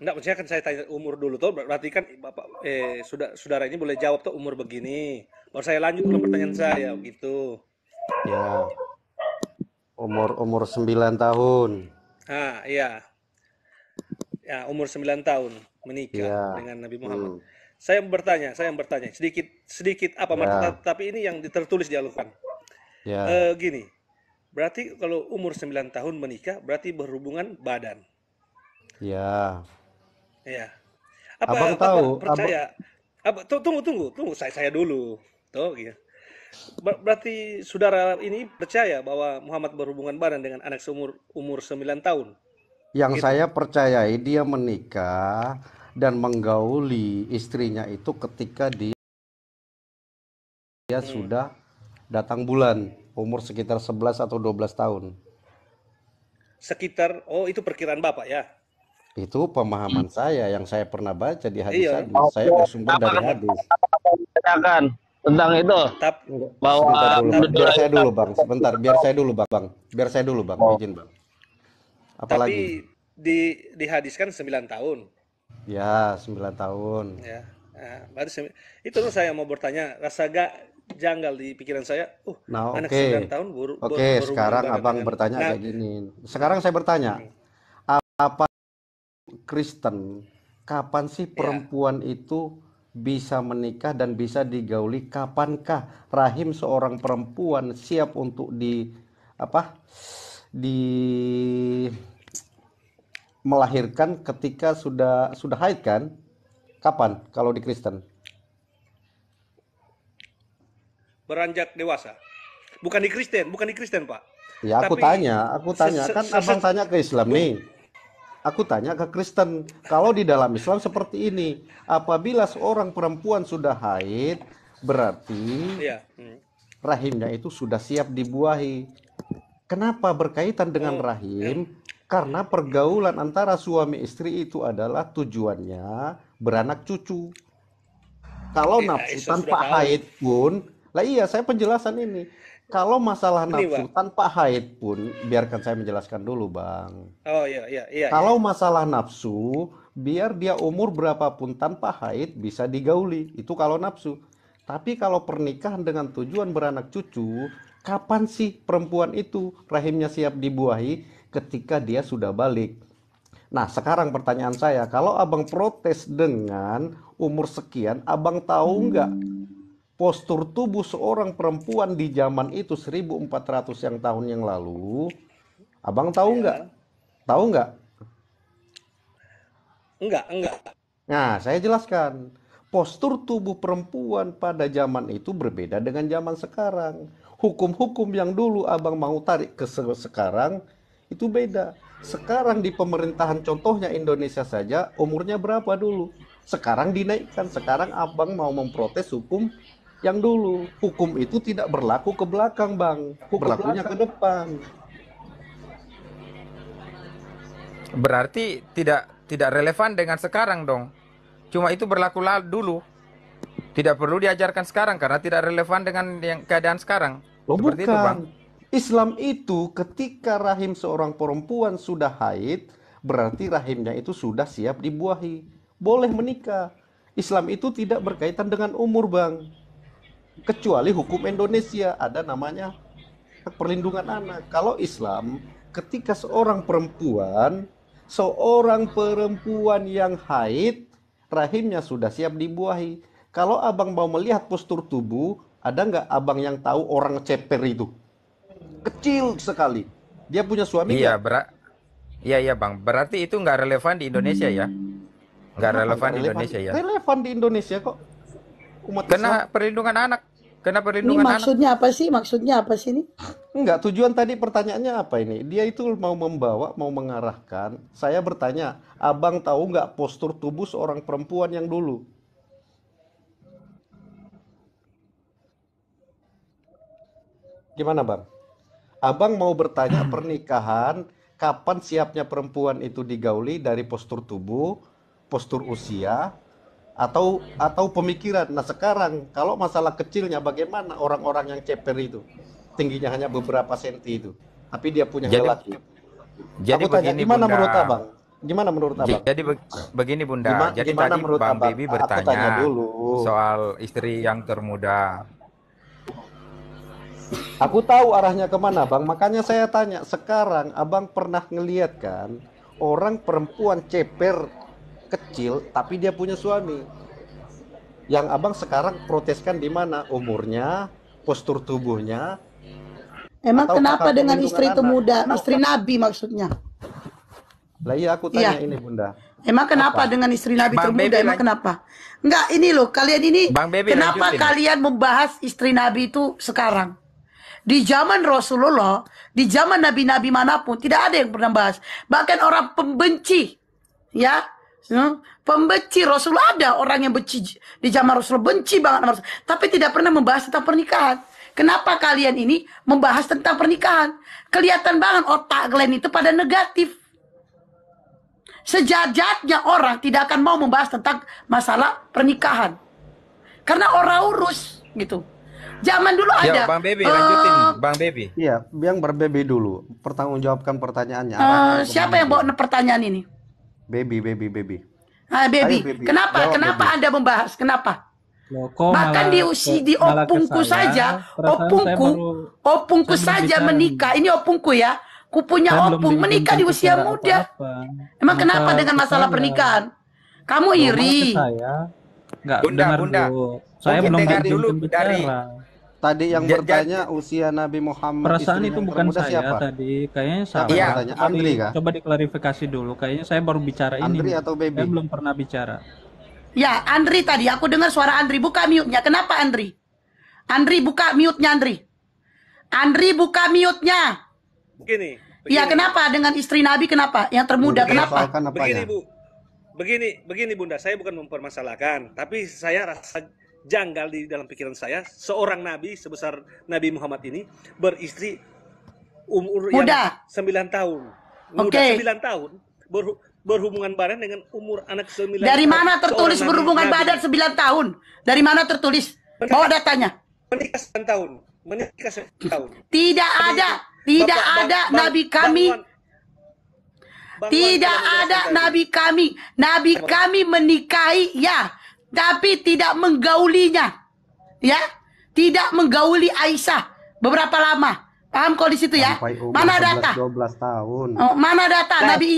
Enggak, maksudnya kan saya tanya umur dulu tuh berarti kan Bapak eh sudah saudara ini boleh jawab tuh umur begini. Baru saya lanjut ke pertanyaan saya gitu. Ya. Umur umur sembilan tahun. Ah, iya. Ya, umur sembilan tahun menikah ya. dengan Nabi Muhammad. Hmm. Saya bertanya, saya bertanya sedikit sedikit apa ya. tapi ini yang tertulis di al Ya. E, gini. Berarti kalau umur sembilan tahun menikah berarti berhubungan badan. Ya. Iya. Apa, abang apa, tahu? Percaya. tunggu tunggu tunggu saya saya dulu. Tuh gitu. Ber berarti saudara ini percaya bahwa Muhammad berhubungan badan dengan anak seumur umur 9 tahun. Yang gitu. saya percayai dia menikah dan menggauli istrinya itu ketika dia dia hmm. sudah datang bulan, umur sekitar 11 atau 12 tahun. Sekitar oh itu perkiraan Bapak ya. Itu pemahaman saya yang saya pernah baca di hadis iya. hadis. Saya bersumber dari hadis. Katakan tentang itu. Bahwa sebentar dulu, bang. biar saya dulu bang. Sebentar, biar saya dulu bang. bang. Biar saya dulu bang. Oh. Izin bang. Apalagi? Tapi di dihadiskan 9 tahun. Ya, 9 tahun. Ya. Nah, baru itu loh saya mau bertanya, rasa gak janggal di pikiran saya. Uh, nah, anak okay. 9 tahun Oke, okay, sekarang Abang dengan... bertanya nah, kayak gini. Sekarang saya bertanya. Hmm. Apa Kristen, kapan sih iya. perempuan itu bisa menikah dan bisa digauli? Kapankah rahim seorang perempuan siap untuk di apa? di melahirkan ketika sudah sudah haid kan? Kapan kalau di Kristen? Beranjak dewasa. Bukan di Kristen, bukan di Kristen, Pak. Ya aku Tapi, tanya, aku tanya kan abang tanya ke Islam nih Aku tanya ke Kristen, kalau di dalam Islam seperti ini, apabila seorang perempuan sudah haid, berarti iya. rahimnya itu sudah siap dibuahi. Kenapa berkaitan dengan oh, rahim? Iya. Karena pergaulan antara suami istri itu adalah tujuannya beranak cucu. Kalau iya, nafsu tanpa haid pun, lah iya saya penjelasan ini kalau masalah Ini, nafsu bang. tanpa haid pun biarkan saya menjelaskan dulu bang. Oh iya iya iya. Kalau iya. masalah nafsu biar dia umur berapapun tanpa haid bisa digauli itu kalau nafsu. Tapi kalau pernikahan dengan tujuan beranak cucu, kapan sih perempuan itu rahimnya siap dibuahi ketika dia sudah balik? Nah sekarang pertanyaan saya, kalau abang protes dengan umur sekian, abang tahu nggak? postur tubuh seorang perempuan di zaman itu 1400 yang tahun yang lalu. Abang tahu iya. nggak? Ya. Tahu nggak? Enggak, enggak. Nah, saya jelaskan. Postur tubuh perempuan pada zaman itu berbeda dengan zaman sekarang. Hukum-hukum yang dulu abang mau tarik ke sekarang itu beda. Sekarang di pemerintahan contohnya Indonesia saja umurnya berapa dulu? Sekarang dinaikkan. Sekarang abang mau memprotes hukum yang dulu hukum itu tidak berlaku ke belakang bang hukum berlakunya ke depan berarti tidak tidak relevan dengan sekarang dong cuma itu berlaku dulu tidak perlu diajarkan sekarang karena tidak relevan dengan yang keadaan sekarang Loh, Seperti bukan. itu bang Islam itu ketika rahim seorang perempuan sudah haid berarti rahimnya itu sudah siap dibuahi boleh menikah Islam itu tidak berkaitan dengan umur bang kecuali hukum Indonesia ada namanya perlindungan anak. Kalau Islam, ketika seorang perempuan, seorang perempuan yang haid, rahimnya sudah siap dibuahi. Kalau abang mau melihat postur tubuh, ada nggak abang yang tahu orang ceper itu? Kecil sekali. Dia punya suami Iya, berat. Iya, iya bang. Berarti itu nggak relevan di Indonesia ya? Nggak relevan, relevan di Indonesia ya? Relevan di Indonesia kok umat Kena Islam. perlindungan anak. Kena perlindungan ini maksudnya anak. apa sih? Maksudnya apa sih ini? Enggak, tujuan tadi pertanyaannya apa ini? Dia itu mau membawa, mau mengarahkan. Saya bertanya, abang tahu nggak postur tubuh seorang perempuan yang dulu? Gimana bang? Abang mau bertanya pernikahan, kapan siapnya perempuan itu digauli dari postur tubuh, postur usia, atau atau pemikiran. Nah sekarang kalau masalah kecilnya bagaimana orang-orang yang ceper itu tingginya hanya beberapa senti itu, tapi dia punya jadi, Jadi Aku tanya, gimana bunda, menurut abang? Gimana menurut abang? Jadi begini bunda. Gima, jadi gimana tadi menurut bang abang? Bibi bertanya tanya dulu. soal istri yang termuda. Aku tahu arahnya kemana bang, makanya saya tanya sekarang abang pernah ngelihat kan orang perempuan ceper kecil tapi dia punya suami. Yang abang sekarang proteskan di mana? Umurnya, postur tubuhnya. Emang kenapa dengan istri itu muda, istri Nabi maksudnya? Lah iya aku tanya ya. ini Bunda. Emang kenapa Apa? dengan istri Nabi itu muda? Emang kenapa? Enggak, ini loh kalian ini Bang Baby kenapa lanjutin. kalian membahas istri Nabi itu sekarang? Di zaman Rasulullah, di zaman nabi-nabi manapun tidak ada yang pernah bahas. Bahkan orang pembenci ya Ya? pembenci Rasul ada orang yang benci di zaman Rasul benci banget Rasul, tapi tidak pernah membahas tentang pernikahan. Kenapa kalian ini membahas tentang pernikahan? Kelihatan banget otak kalian itu pada negatif. Sejajatnya orang tidak akan mau membahas tentang masalah pernikahan. Karena orang urus gitu. Zaman dulu ya, ada. Bang Baby, uh, lanjutin. Eh, Bang Baby. Iya, yang berbebi dulu. Pertanggungjawabkan pertanyaannya. Uh, siapa yang bawa pertanyaan ini? Baby, baby, baby. Ah, baby. baby. Kenapa? Jawab, Kenapa baby. Anda membahas? Kenapa? Loko Bahkan malah, di usi di opungku saya, saja, opungku, opungku saja bicara. menikah. Ini opungku ya. Kupunya saya opung menikah di usia muda. Apa -apa. Emang kenapa dengan masalah saya. pernikahan? Kamu iri. Saya. Enggak, bunda, bunda. Dulu. Saya Mungkin belum dengar dulu bicara. dari Tadi yang ja, bertanya ja, usia Nabi Muhammad Perasaan itu bukan saya siapa? tadi, kayaknya saya Iya, Andri kah? Coba diklarifikasi dulu, kayaknya saya baru bicara Andri ini. atau Baby? Saya belum pernah bicara. Ya, Andri tadi aku dengar suara Andri buka mute-nya. Kenapa Andri? Andri buka mute-nya Andri. Andri buka mute-nya. Begini. Iya, kenapa dengan istri Nabi kenapa? Yang termuda Kenapa? kenapa? Begini, Bu. Begini, begini Bunda, saya bukan mempermasalahkan, tapi saya rasa janggal di dalam pikiran saya seorang nabi sebesar Nabi Muhammad ini beristri umur muda. yang 9 tahun. Muda okay. 9 tahun ber, berhubungan badan dengan umur anak 9 Dari tahun. mana tertulis seorang berhubungan nabi. badan 9 tahun? Dari mana tertulis? Menikah, Bawa datanya. Menikah 9 tahun. Menikah 9 tahun. Tidak ada, tidak Bapak, ada bang, nabi kami bang, bang, Tidak ada nabi kami. Nabi kami menikahi ya tapi tidak menggaulinya. Ya, tidak menggauli Aisyah beberapa lama. Paham kok di situ ya? mana data? 12 tahun. Oh, mana data ya. Nabi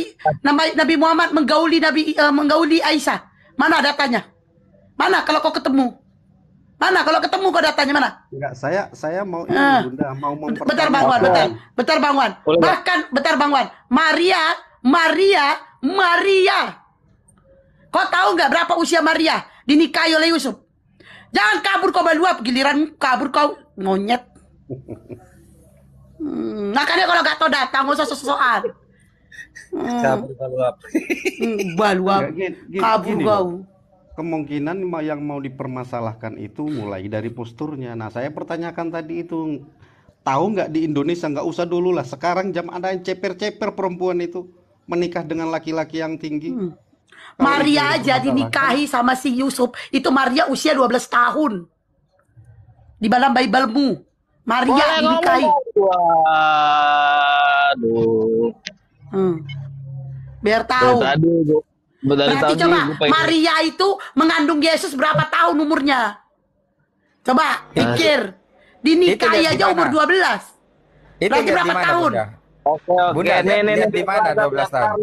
Nabi Muhammad menggauli Nabi uh, menggauli Aisyah? Mana datanya? Mana kalau kau ketemu? Mana kalau ketemu kau datanya mana? Enggak, saya saya mau ini uh. Bunda, mau Bentar Bang Wan, bentar. Bentar Bang Bahkan bentar Bang Maria, Maria, Maria. Kau tahu nggak berapa usia Maria? dinikahi oleh Yusuf. Jangan kabur kau baluap, giliran kabur kau monyet. Hmm, makanya kalau gak tau datang, gak usah sosokan. Hmm. Kabur baluap. Hmm, baluap. kabur kau. Kemungkinan yang mau dipermasalahkan itu mulai dari posturnya. Nah, saya pertanyakan tadi itu tahu nggak di Indonesia nggak usah dulu lah. Sekarang jam ada yang ceper-ceper perempuan itu menikah dengan laki-laki yang tinggi. Hmm Maria aja dinikahi sama si Yusuf. Itu Maria usia 12 tahun. Di dalam Bible-mu Maria Boleh dinikahi. Waduh. Hmm. Biar tahu. Berarti tadi, coba Maria itu mengandung Yesus berapa tahun umurnya? Coba nah, pikir. Dinikahi aja umur 12. Itu Berarti berapa tahun? Bunda? Oke, oke. Bunda, nih, nih, nih, di mana 12 tahun?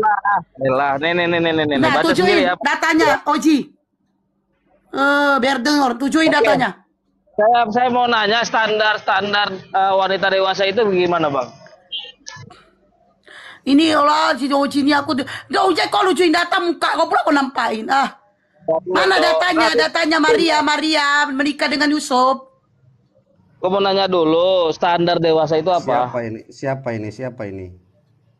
Lah, nih, nih, nih, nih, nih, nih, Baca tujuin ya. datanya, iya. Oji. Eh, uh, biar dengar, tujuin okay. datanya. Saya saya mau nanya standar-standar uh, eh, wanita dewasa itu bagaimana, Bang? Ini olah si Oji ini aku Oji kok lucuin data muka kok pula kok nampain ah. Mana datanya? Datanya Maria, Maria menikah dengan Yusuf. Gue mau nanya dulu, standar dewasa itu apa? Siapa ini? Siapa ini? Siapa ini?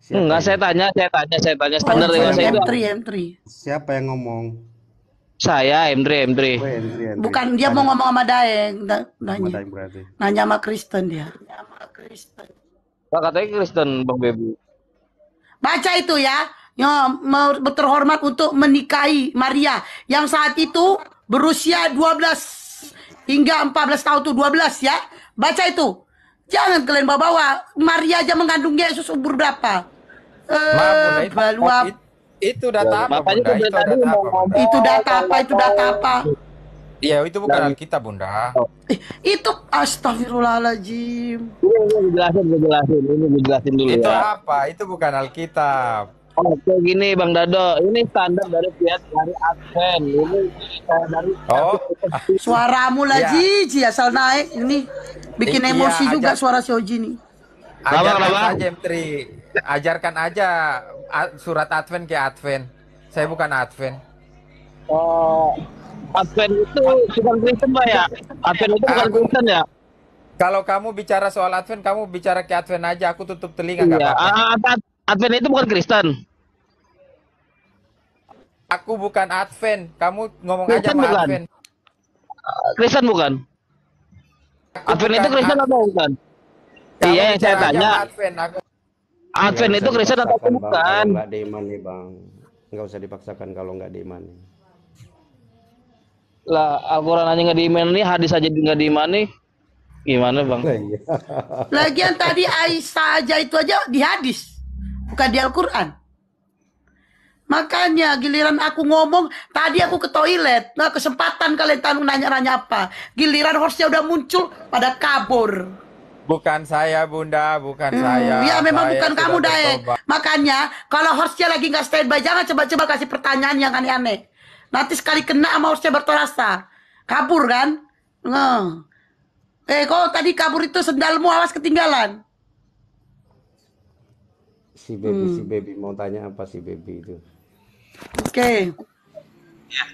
Siapa Enggak, ini? saya tanya, saya tanya, saya tanya oh, standar oh, dewasa itu. Entry, entry. Siapa yang ngomong? Saya M3, M3. Bukan dia mau ngomong sama Daeng, nanya. Sama Daeng Nanya sama Kristen dia. Nanya sama Kristen. Pak katanya Kristen, Bang Bebu. Baca itu ya. ya mau terhormat untuk menikahi Maria yang saat itu berusia 12 hingga 14 tahun tuh 12 ya. Baca itu. Jangan kalian bawa-bawa. Maria aja mengandung Yesus umur berapa? Eh, Itu data apa? Itu data apa? Itu data apa? Itu data Iya, itu bukan Alkitab, Bunda. Eh, itu astagfirullahaladzim. Ini jelasin, jelasin. Ini jelasin dulu Itu ya. apa? Itu bukan Alkitab. Oke oh, gini Bang Dado, ini standar dari pihak dari Advent. Ini dari Oh. Suaramu lah ya. asal naik ini bikin iya, emosi iya, juga suara si Oji nih. Ajarkan Lama, aja m Ajarkan aja surat Advent ke Advent. Saya bukan Advent. Oh. Advent itu bukan Kristen, Pak ya? Advent itu bukan Kristen ya? Kalau kamu bicara soal Advent, kamu bicara ke Advent aja. Aku tutup telinga, nggak iya. apa-apa. Ah, Advent itu bukan Kristen. Aku bukan Advent. Kamu ngomong Kristen aja sama bukan. Advent. Kristen bukan? Aku Advent bukan itu Kristen Ad... atau bukan? Kamu iya, yang saya tanya. Advent, aku... Advent itu Kristen atau bang, bukan? Enggak diiman nih, Bang. Enggak usah dipaksakan kalau enggak diiman. Lah, Al-Qur'an aja enggak diiman nih, hadis aja enggak diiman nih. Gimana, Bang? Iya. Lagian tadi Aisyah aja itu aja di hadis, bukan di Al-Qur'an. Makanya giliran aku ngomong, tadi aku ke toilet. Nah, kesempatan kalian tahu nanya-nanya apa. Giliran hostnya udah muncul, pada kabur. Bukan saya, Bunda, bukan hmm, saya. Ya, memang saya bukan kamu, Dae. Makanya, kalau hostnya lagi nggak standby, jangan coba-coba kasih pertanyaan yang aneh-aneh. Nanti sekali kena sama hostnya bertorasa. Kabur, kan? Nge. Eh, kok tadi kabur itu sendalmu awas ketinggalan. Si baby, hmm. si baby mau tanya apa si baby itu? Oke. Okay.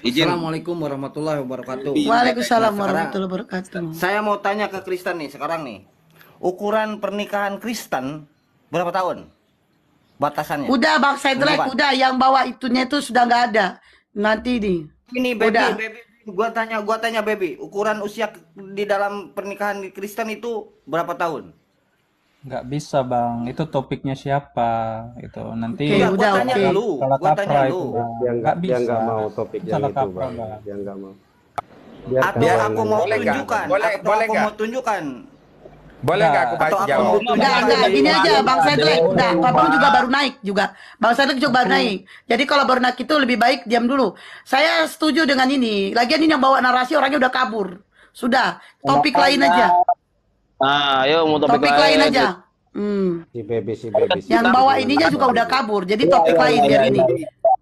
Ya, Assalamualaikum warahmatullahi wabarakatuh. Iya. Waalaikumsalam nah, warahmatullahi wabarakatuh. Saya mau tanya ke Kristen nih sekarang nih. Ukuran pernikahan Kristen berapa tahun? Batasannya. Udah Bang Sendrek, udah yang bawa itunya itu sudah nggak ada. Nanti nih. Ini baby, udah. baby, gua tanya, gua tanya baby, ukuran usia di dalam pernikahan Kristen itu berapa tahun? nggak bisa bang itu topiknya siapa gitu. iya, itu nanti ya, udah tanya okay. lu gua tanya lu yang nggak bisa yang nggak mau topik yang itu kapra, bang. bang yang nggak mau biar atau biar aku mau boleh tunjukkan boleh, atau boleh aku gak? mau tunjukkan boleh nggak aku baca jawab? Enggak, enggak, gini aja Bang Cedric. Enggak, Bang juga baru naik juga. Bang Cedric juga baru naik. Jadi kalau baru naik itu lebih baik diam dulu. Saya setuju dengan ini. Lagian ini yang bawa narasi orangnya udah kabur. Sudah, topik lain aja. Ah, yuk mau topik, topik lain, aja. Hmm. Si baby, si baby. Si Yang bawa ininya juga udah kabur. Jadi iya, topik iya, lain ya, biar iya. ini.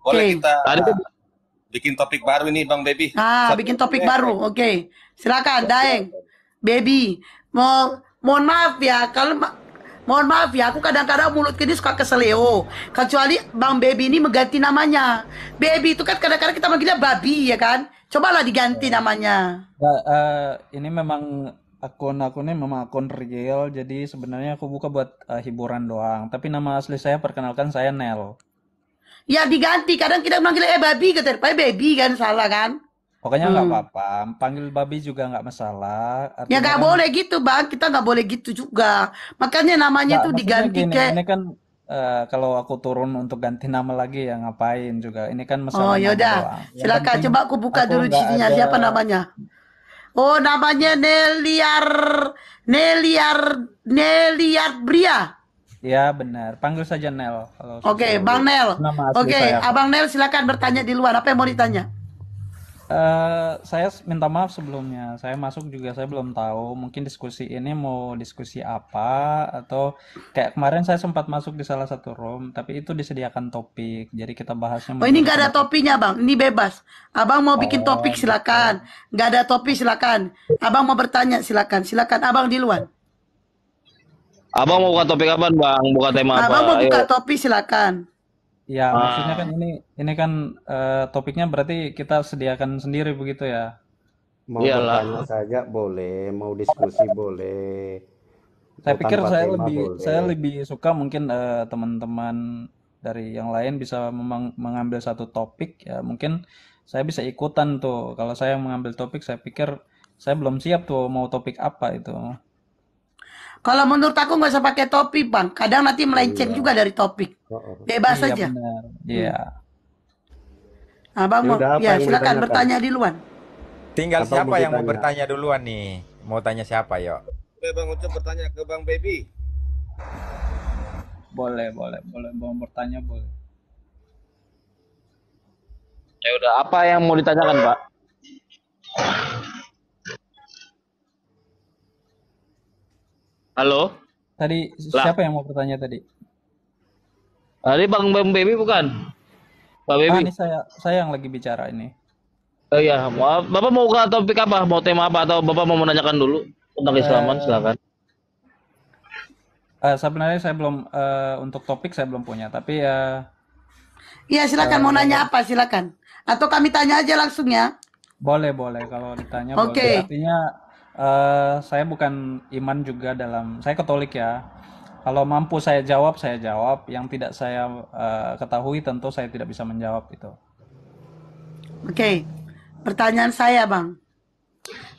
Boleh okay. kita bikin topik baru ini Bang Baby. Ah, bikin topik ya. baru. Oke. Okay. Silakan Daeng. Ya. Baby, mau mohon maaf ya kalau mohon maaf ya aku kadang-kadang mulut ini suka keseleo kecuali bang baby ini mengganti namanya baby itu kan kadang-kadang kita manggilnya babi ya kan cobalah diganti namanya nah, uh, ini memang akun-akunnya memang akun real jadi sebenarnya aku buka buat uh, hiburan doang tapi nama asli saya perkenalkan saya Nel ya diganti kadang kita manggil eh babi kata gitu. tapi baby kan salah kan pokoknya nggak hmm. apa-apa panggil babi juga nggak masalah Artinya ya nggak kan... boleh gitu bang kita nggak boleh gitu juga makanya namanya nah, tuh diganti gini, kayak ini kan Uh, kalau aku turun untuk ganti nama lagi ya ngapain juga ini kan oh, masalah oh yaudah silakan coba aku buka aku dulu sini ada... siapa namanya Oh namanya Neliar Neliar Neliar Bria. Ya benar. Panggil saja Nel. Oke, okay, Bang Nel. Oke, okay, Abang Nel silakan bertanya di luar. Apa yang mau ditanya? Uh, saya minta maaf sebelumnya. Saya masuk juga saya belum tahu. Mungkin diskusi ini mau diskusi apa atau kayak kemarin saya sempat masuk di salah satu room, tapi itu disediakan topik. Jadi kita bahasnya. Oh ini nggak ada topinya bang. Ini bebas. Abang mau oh, bikin topik gitu. silakan. Nggak ada topik silakan. Abang mau bertanya silakan. Silakan abang di luar. Abang mau buka topik apa bang? Buka tema abang apa? Abang mau buka topik silakan. Ya, ah. maksudnya kan ini ini kan uh, topiknya berarti kita sediakan sendiri begitu ya. Mau Iyalah. bertanya saja boleh, mau diskusi boleh. Saya mau pikir saya lebih boleh. saya lebih suka mungkin teman eh, teman-teman dari yang lain bisa memang mengambil satu topik ya mungkin saya bisa ikutan tuh. Kalau saya mengambil topik saya pikir saya belum siap tuh mau topik apa itu. Kalau menurut aku nggak usah pakai topi, Bang. Kadang nanti melenceng iya. juga dari topik. Bebas iya, aja. Hmm. Iya. Nah, Bang, Yaudah, ya, ya silakan bertanya di luar. Tinggal apa siapa yang mau bertanya duluan nih? Mau tanya siapa, yuk? Bang Ucup bertanya ke Bang Baby. Boleh, boleh, boleh Bang bertanya boleh. Ya udah, apa yang mau ditanyakan, Pak? Halo? Tadi siapa yang mau bertanya tadi? Tadi Bang Bang Baby bukan? Pak Baby. Ah, ini saya saya yang lagi bicara ini. Oh iya, maaf. Bapak mau ke topik apa? Mau tema apa atau Bapak mau menanyakan dulu tentang keislaman? Eh, silakan. Eh, sebenarnya saya belum eh, untuk topik saya belum punya, tapi ya eh, Iya, silakan mau eh, nanya apa silakan. Atau kami tanya aja langsung ya. Boleh, boleh kalau ditanya okay. boleh. Artinya Eh, saya bukan iman juga dalam saya Katolik ya. Kalau mampu saya jawab, saya jawab. Yang tidak saya uh, ketahui tentu saya tidak bisa menjawab itu. Oke. Okay. Pertanyaan saya, Bang.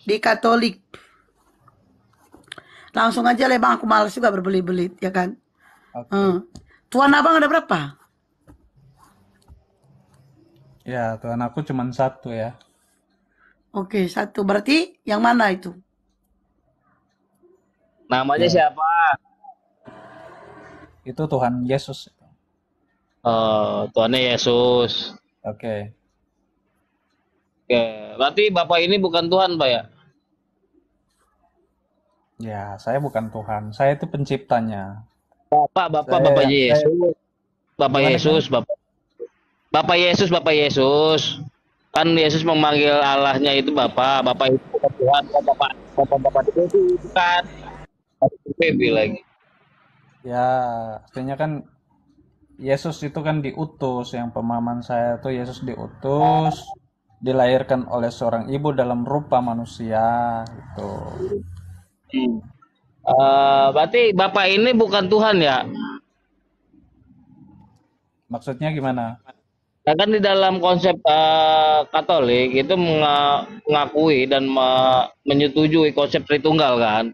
Di Katolik langsung aja lah bang aku males juga berbelit-belit ya kan okay. hmm. tuan abang ada berapa ya tuan aku cuma satu ya oke satu berarti yang mana itu Namanya ya. siapa? Itu Tuhan Yesus. Uh, Tuhannya Yesus. Oke. Okay. Oke, okay. berarti Bapak ini bukan Tuhan, Pak ya? Ya, saya bukan Tuhan. Saya itu penciptanya. Bapak, Bapak, saya, Bapak Yesus. Bapak Yesus, Bapak. Bapak Yesus, Bapak Yesus. Kan Yesus memanggil Allahnya itu Bapak. Bapak itu bukan Tuhan, Bapak Bapak, Bapak, Bapak itu bukan. PB hmm. lagi. Ya, artinya kan Yesus itu kan diutus, yang pemahaman saya itu Yesus diutus, dilahirkan oleh seorang ibu dalam rupa manusia itu. Hmm. Uh, berarti bapak ini bukan Tuhan ya? Maksudnya gimana? Nah, kan di dalam konsep uh, Katolik itu mengakui dan menyetujui konsep Tritunggal kan?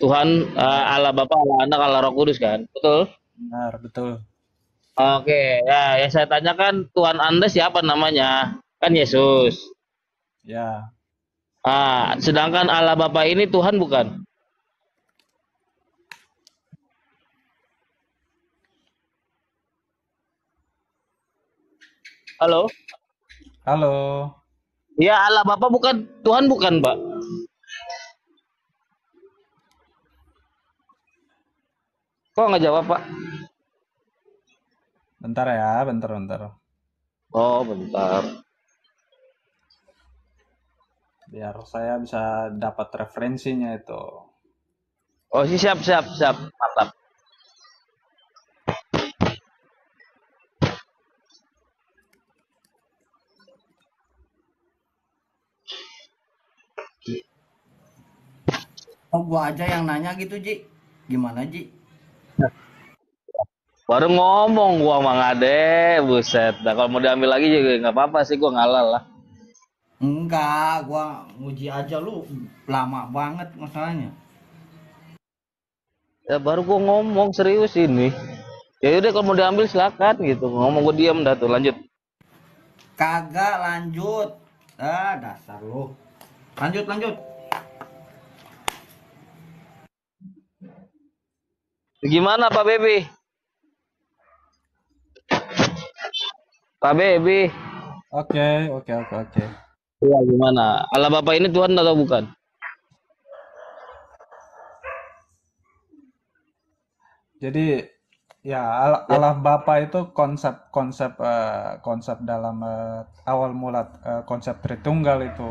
Tuhan uh, Allah Bapa, Allah Anak, Allah Roh Kudus kan? Betul? Benar, betul. Oke, ya yang saya tanyakan Tuhan Anda siapa namanya? Kan Yesus. Ya. Ah, sedangkan Allah Bapa ini Tuhan bukan? Halo? Halo. Ya Allah Bapa bukan Tuhan bukan, Pak? Kok nggak jawab, Pak? Bentar ya, bentar, bentar. Oh, bentar. Biar saya bisa dapat referensinya itu. Oh, siap, siap, siap. Mantap. Oh, gua aja yang nanya gitu, Ji. Gimana, Ji? baru ngomong gua Ngade, buset nah kalau mau diambil lagi juga nggak apa-apa sih gua ngalah lah enggak gua nguji aja lu lama banget masalahnya ya baru gua ngomong serius ini ya udah kalau mau diambil silakan gitu ngomong gua diam dah tuh lanjut kagak lanjut ah dasar lu lanjut lanjut gimana Pak Bebe Tabe, Bi. Oke, oke, oke, oke. Iya gimana? Allah Bapak ini Tuhan atau bukan? Jadi ya Allah, ya. Bapa itu konsep konsep uh, konsep dalam uh, awal mula uh, konsep Tritunggal itu.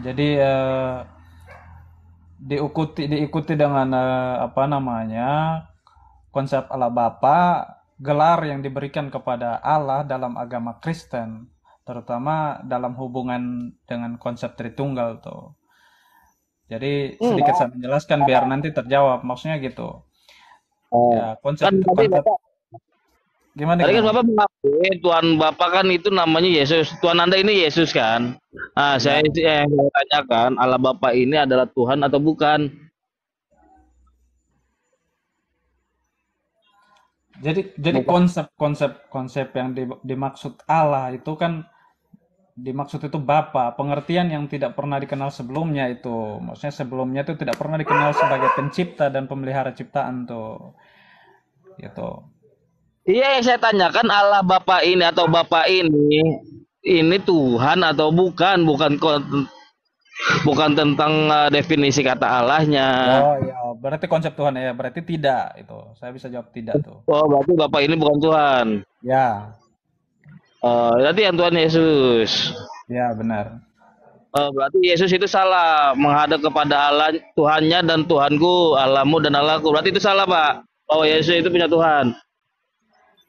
Jadi uh, diikuti diikuti dengan uh, apa namanya konsep Allah bapak gelar yang diberikan kepada Allah dalam agama Kristen, terutama dalam hubungan dengan konsep Tritunggal tuh. Jadi hmm. sedikit saya menjelaskan biar nanti terjawab, maksudnya gitu. Oh. Ya, konsep, kan, konsep gimana? Tadi kan Bapak mengakui Tuhan Bapak kan itu namanya Yesus. Tuhan Anda ini Yesus kan? Nah, saya yang eh, tanyakan Allah Bapak ini adalah Tuhan atau bukan? Jadi jadi konsep konsep konsep yang di, dimaksud Allah itu kan dimaksud itu Bapa, pengertian yang tidak pernah dikenal sebelumnya itu. Maksudnya sebelumnya itu tidak pernah dikenal sebagai pencipta dan pemelihara ciptaan tuh. itu. Iya yang saya tanyakan Allah Bapa ini atau Bapa ini ini Tuhan atau bukan, bukan bukan tentang uh, definisi kata Allahnya. Oh iya, oh, berarti konsep Tuhan ya, berarti tidak itu. Saya bisa jawab tidak tuh. Oh, berarti Bapak ini bukan Tuhan. Ya. Uh, berarti yang Tuhan Yesus. Ya, benar. Uh, berarti Yesus itu salah menghadap kepada Allah Tuhannya dan Tuhanku, Allahmu dan Allahku. Berarti itu salah, Pak. Oh, Yesus itu punya Tuhan.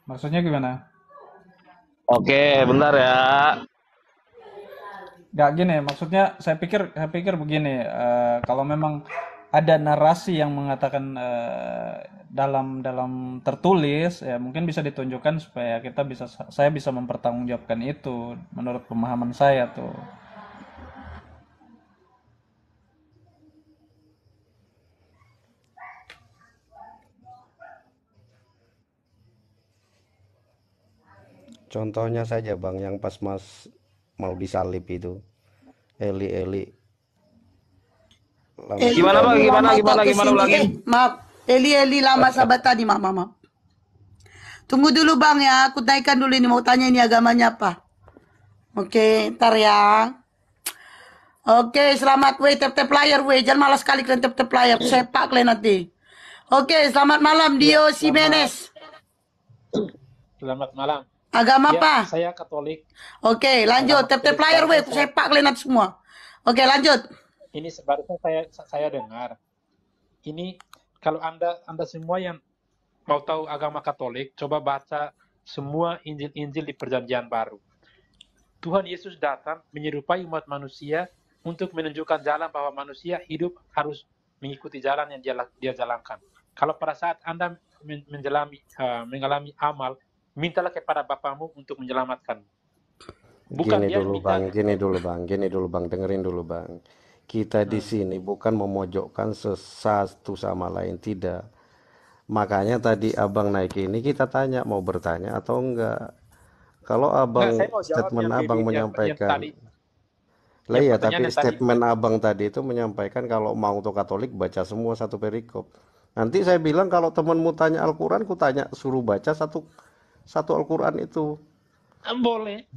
Maksudnya gimana? Oke, bentar ya nggak gini maksudnya saya pikir saya pikir begini uh, kalau memang ada narasi yang mengatakan uh, dalam dalam tertulis ya mungkin bisa ditunjukkan supaya kita bisa saya bisa mempertanggungjawabkan itu menurut pemahaman saya tuh Contohnya saja Bang yang pas Mas mau disalib itu Eli Eli lama Eli, gimana bang gimana gimana gimana maaf Eli Eli lama sahabat tadi maaf maaf tunggu dulu bang ya aku naikkan dulu ini mau tanya ini agamanya apa oke ntar ya Oke, selamat we tep tep layar we Jangan malas kali kalian tep tep layar. Sepak kalian nanti. Oke, selamat malam Dio ya, Simenes. Selamat malam. Agama ya, apa? Saya Katolik. Oke, lanjut. Tep-tep layar saya pak kalian semua. Oke, lanjut. Ini sebarusan saya saya dengar. Ini kalau Anda Anda semua yang mau tahu agama Katolik, coba baca semua Injil-Injil di Perjanjian Baru. Tuhan Yesus datang menyerupai umat manusia untuk menunjukkan jalan bahwa manusia hidup harus mengikuti jalan yang dia, dia jalankan. Kalau pada saat Anda menjalami, uh, mengalami amal mintalah kepada Bapamu untuk menyelamatkan. Bukan gini dulu minta... bang, gini dulu bang, gini dulu bang, dengerin dulu bang. Kita hmm. di sini bukan memojokkan sesatu sama lain, tidak. Makanya tadi abang naik ini kita tanya mau bertanya atau enggak. Kalau abang nah, statement abang yang, menyampaikan, yang, lah ya tapi statement tadi. abang tadi itu menyampaikan kalau mau untuk Katolik baca semua satu perikop. Nanti saya bilang kalau temanmu tanya Al-Quran, ku tanya suruh baca satu satu Al-Quran itu? Ah, boleh.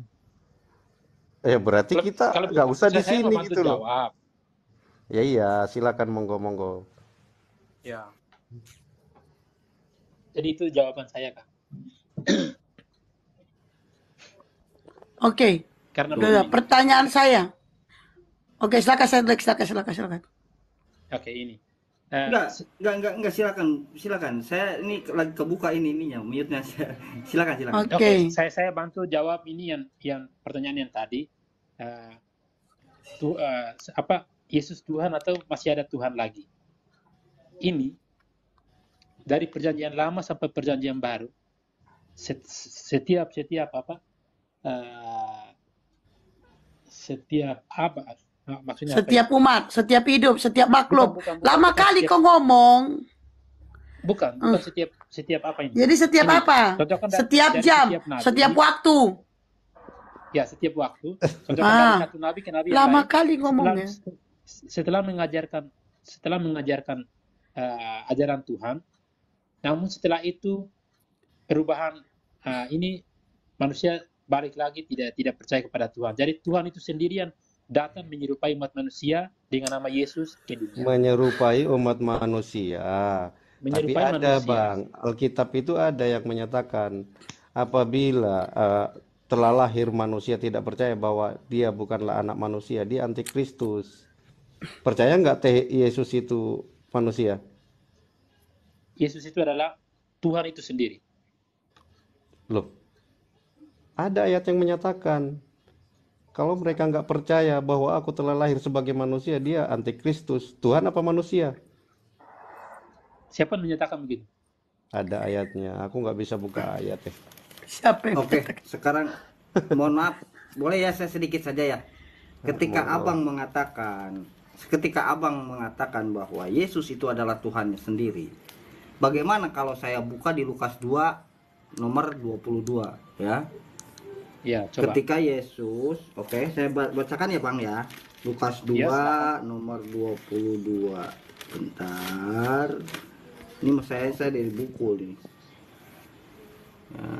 Ya berarti kalau, kita nggak usah di sini gitu loh. Ya iya, silakan monggo monggo. Ya. Jadi itu jawaban saya kak. Oke. Okay. Karena Duh, pertanyaan saya. Oke, okay, silakan Hendrik, silakan silakan silakan. Oke, okay, ini. Eh. enggak, enggak, enggak, enggak, silakan, silakan. Saya ini lagi kebuka ini ininya, mute-nya. silakan, silakan. Oke. Okay. Okay, saya saya bantu jawab ini yang yang pertanyaan yang tadi. Uh, tu, uh, apa Yesus Tuhan atau masih ada Tuhan lagi? Ini dari perjanjian lama sampai perjanjian baru setiap setiap apa uh, setiap abad Nah, maksudnya ya? setiap apa? umat, setiap hidup, setiap makhluk. Bukan, bukan, bukan, Lama bukan, kali setiap... kau ngomong. Bukan, hmm. bukan hmm. setiap setiap apa ini? Jadi setiap ini, apa? setiap dari, jam, setiap, nabi. setiap waktu. Ya, setiap waktu. ah. satu nabi ke nabi Lama lain. kali ngomongnya. Setelah, setelah mengajarkan setelah mengajarkan uh, ajaran Tuhan, namun setelah itu perubahan uh, ini manusia balik lagi tidak tidak percaya kepada Tuhan. Jadi Tuhan itu sendirian datang menyerupai umat manusia dengan nama Yesus ke dunia. Menyerupai umat manusia. Menyerupai Tapi manusia. bang, Alkitab itu ada yang menyatakan apabila uh, telah lahir manusia tidak percaya bahwa dia bukanlah anak manusia, dia antikristus. Percaya nggak teh Yesus itu manusia? Yesus itu adalah Tuhan itu sendiri. Loh, ada ayat yang menyatakan kalau mereka nggak percaya bahwa aku telah lahir sebagai manusia, dia antikristus. Tuhan apa manusia? Siapa menyatakan begitu? Ada ayatnya. Aku nggak bisa buka ayatnya. Siapa yang Oke, okay, sekarang mohon maaf. Boleh ya saya sedikit saja ya. Ketika mohon abang mengatakan, ketika abang mengatakan bahwa Yesus itu adalah Tuhannya sendiri. Bagaimana kalau saya buka di Lukas 2 nomor 22 ya? Ya, coba. Ketika Yesus, oke, okay, saya bacakan ya, Bang ya. Lukas 2 ya, nomor 22. Bentar. Ini saya saya dari buku ini. Nah. Ya.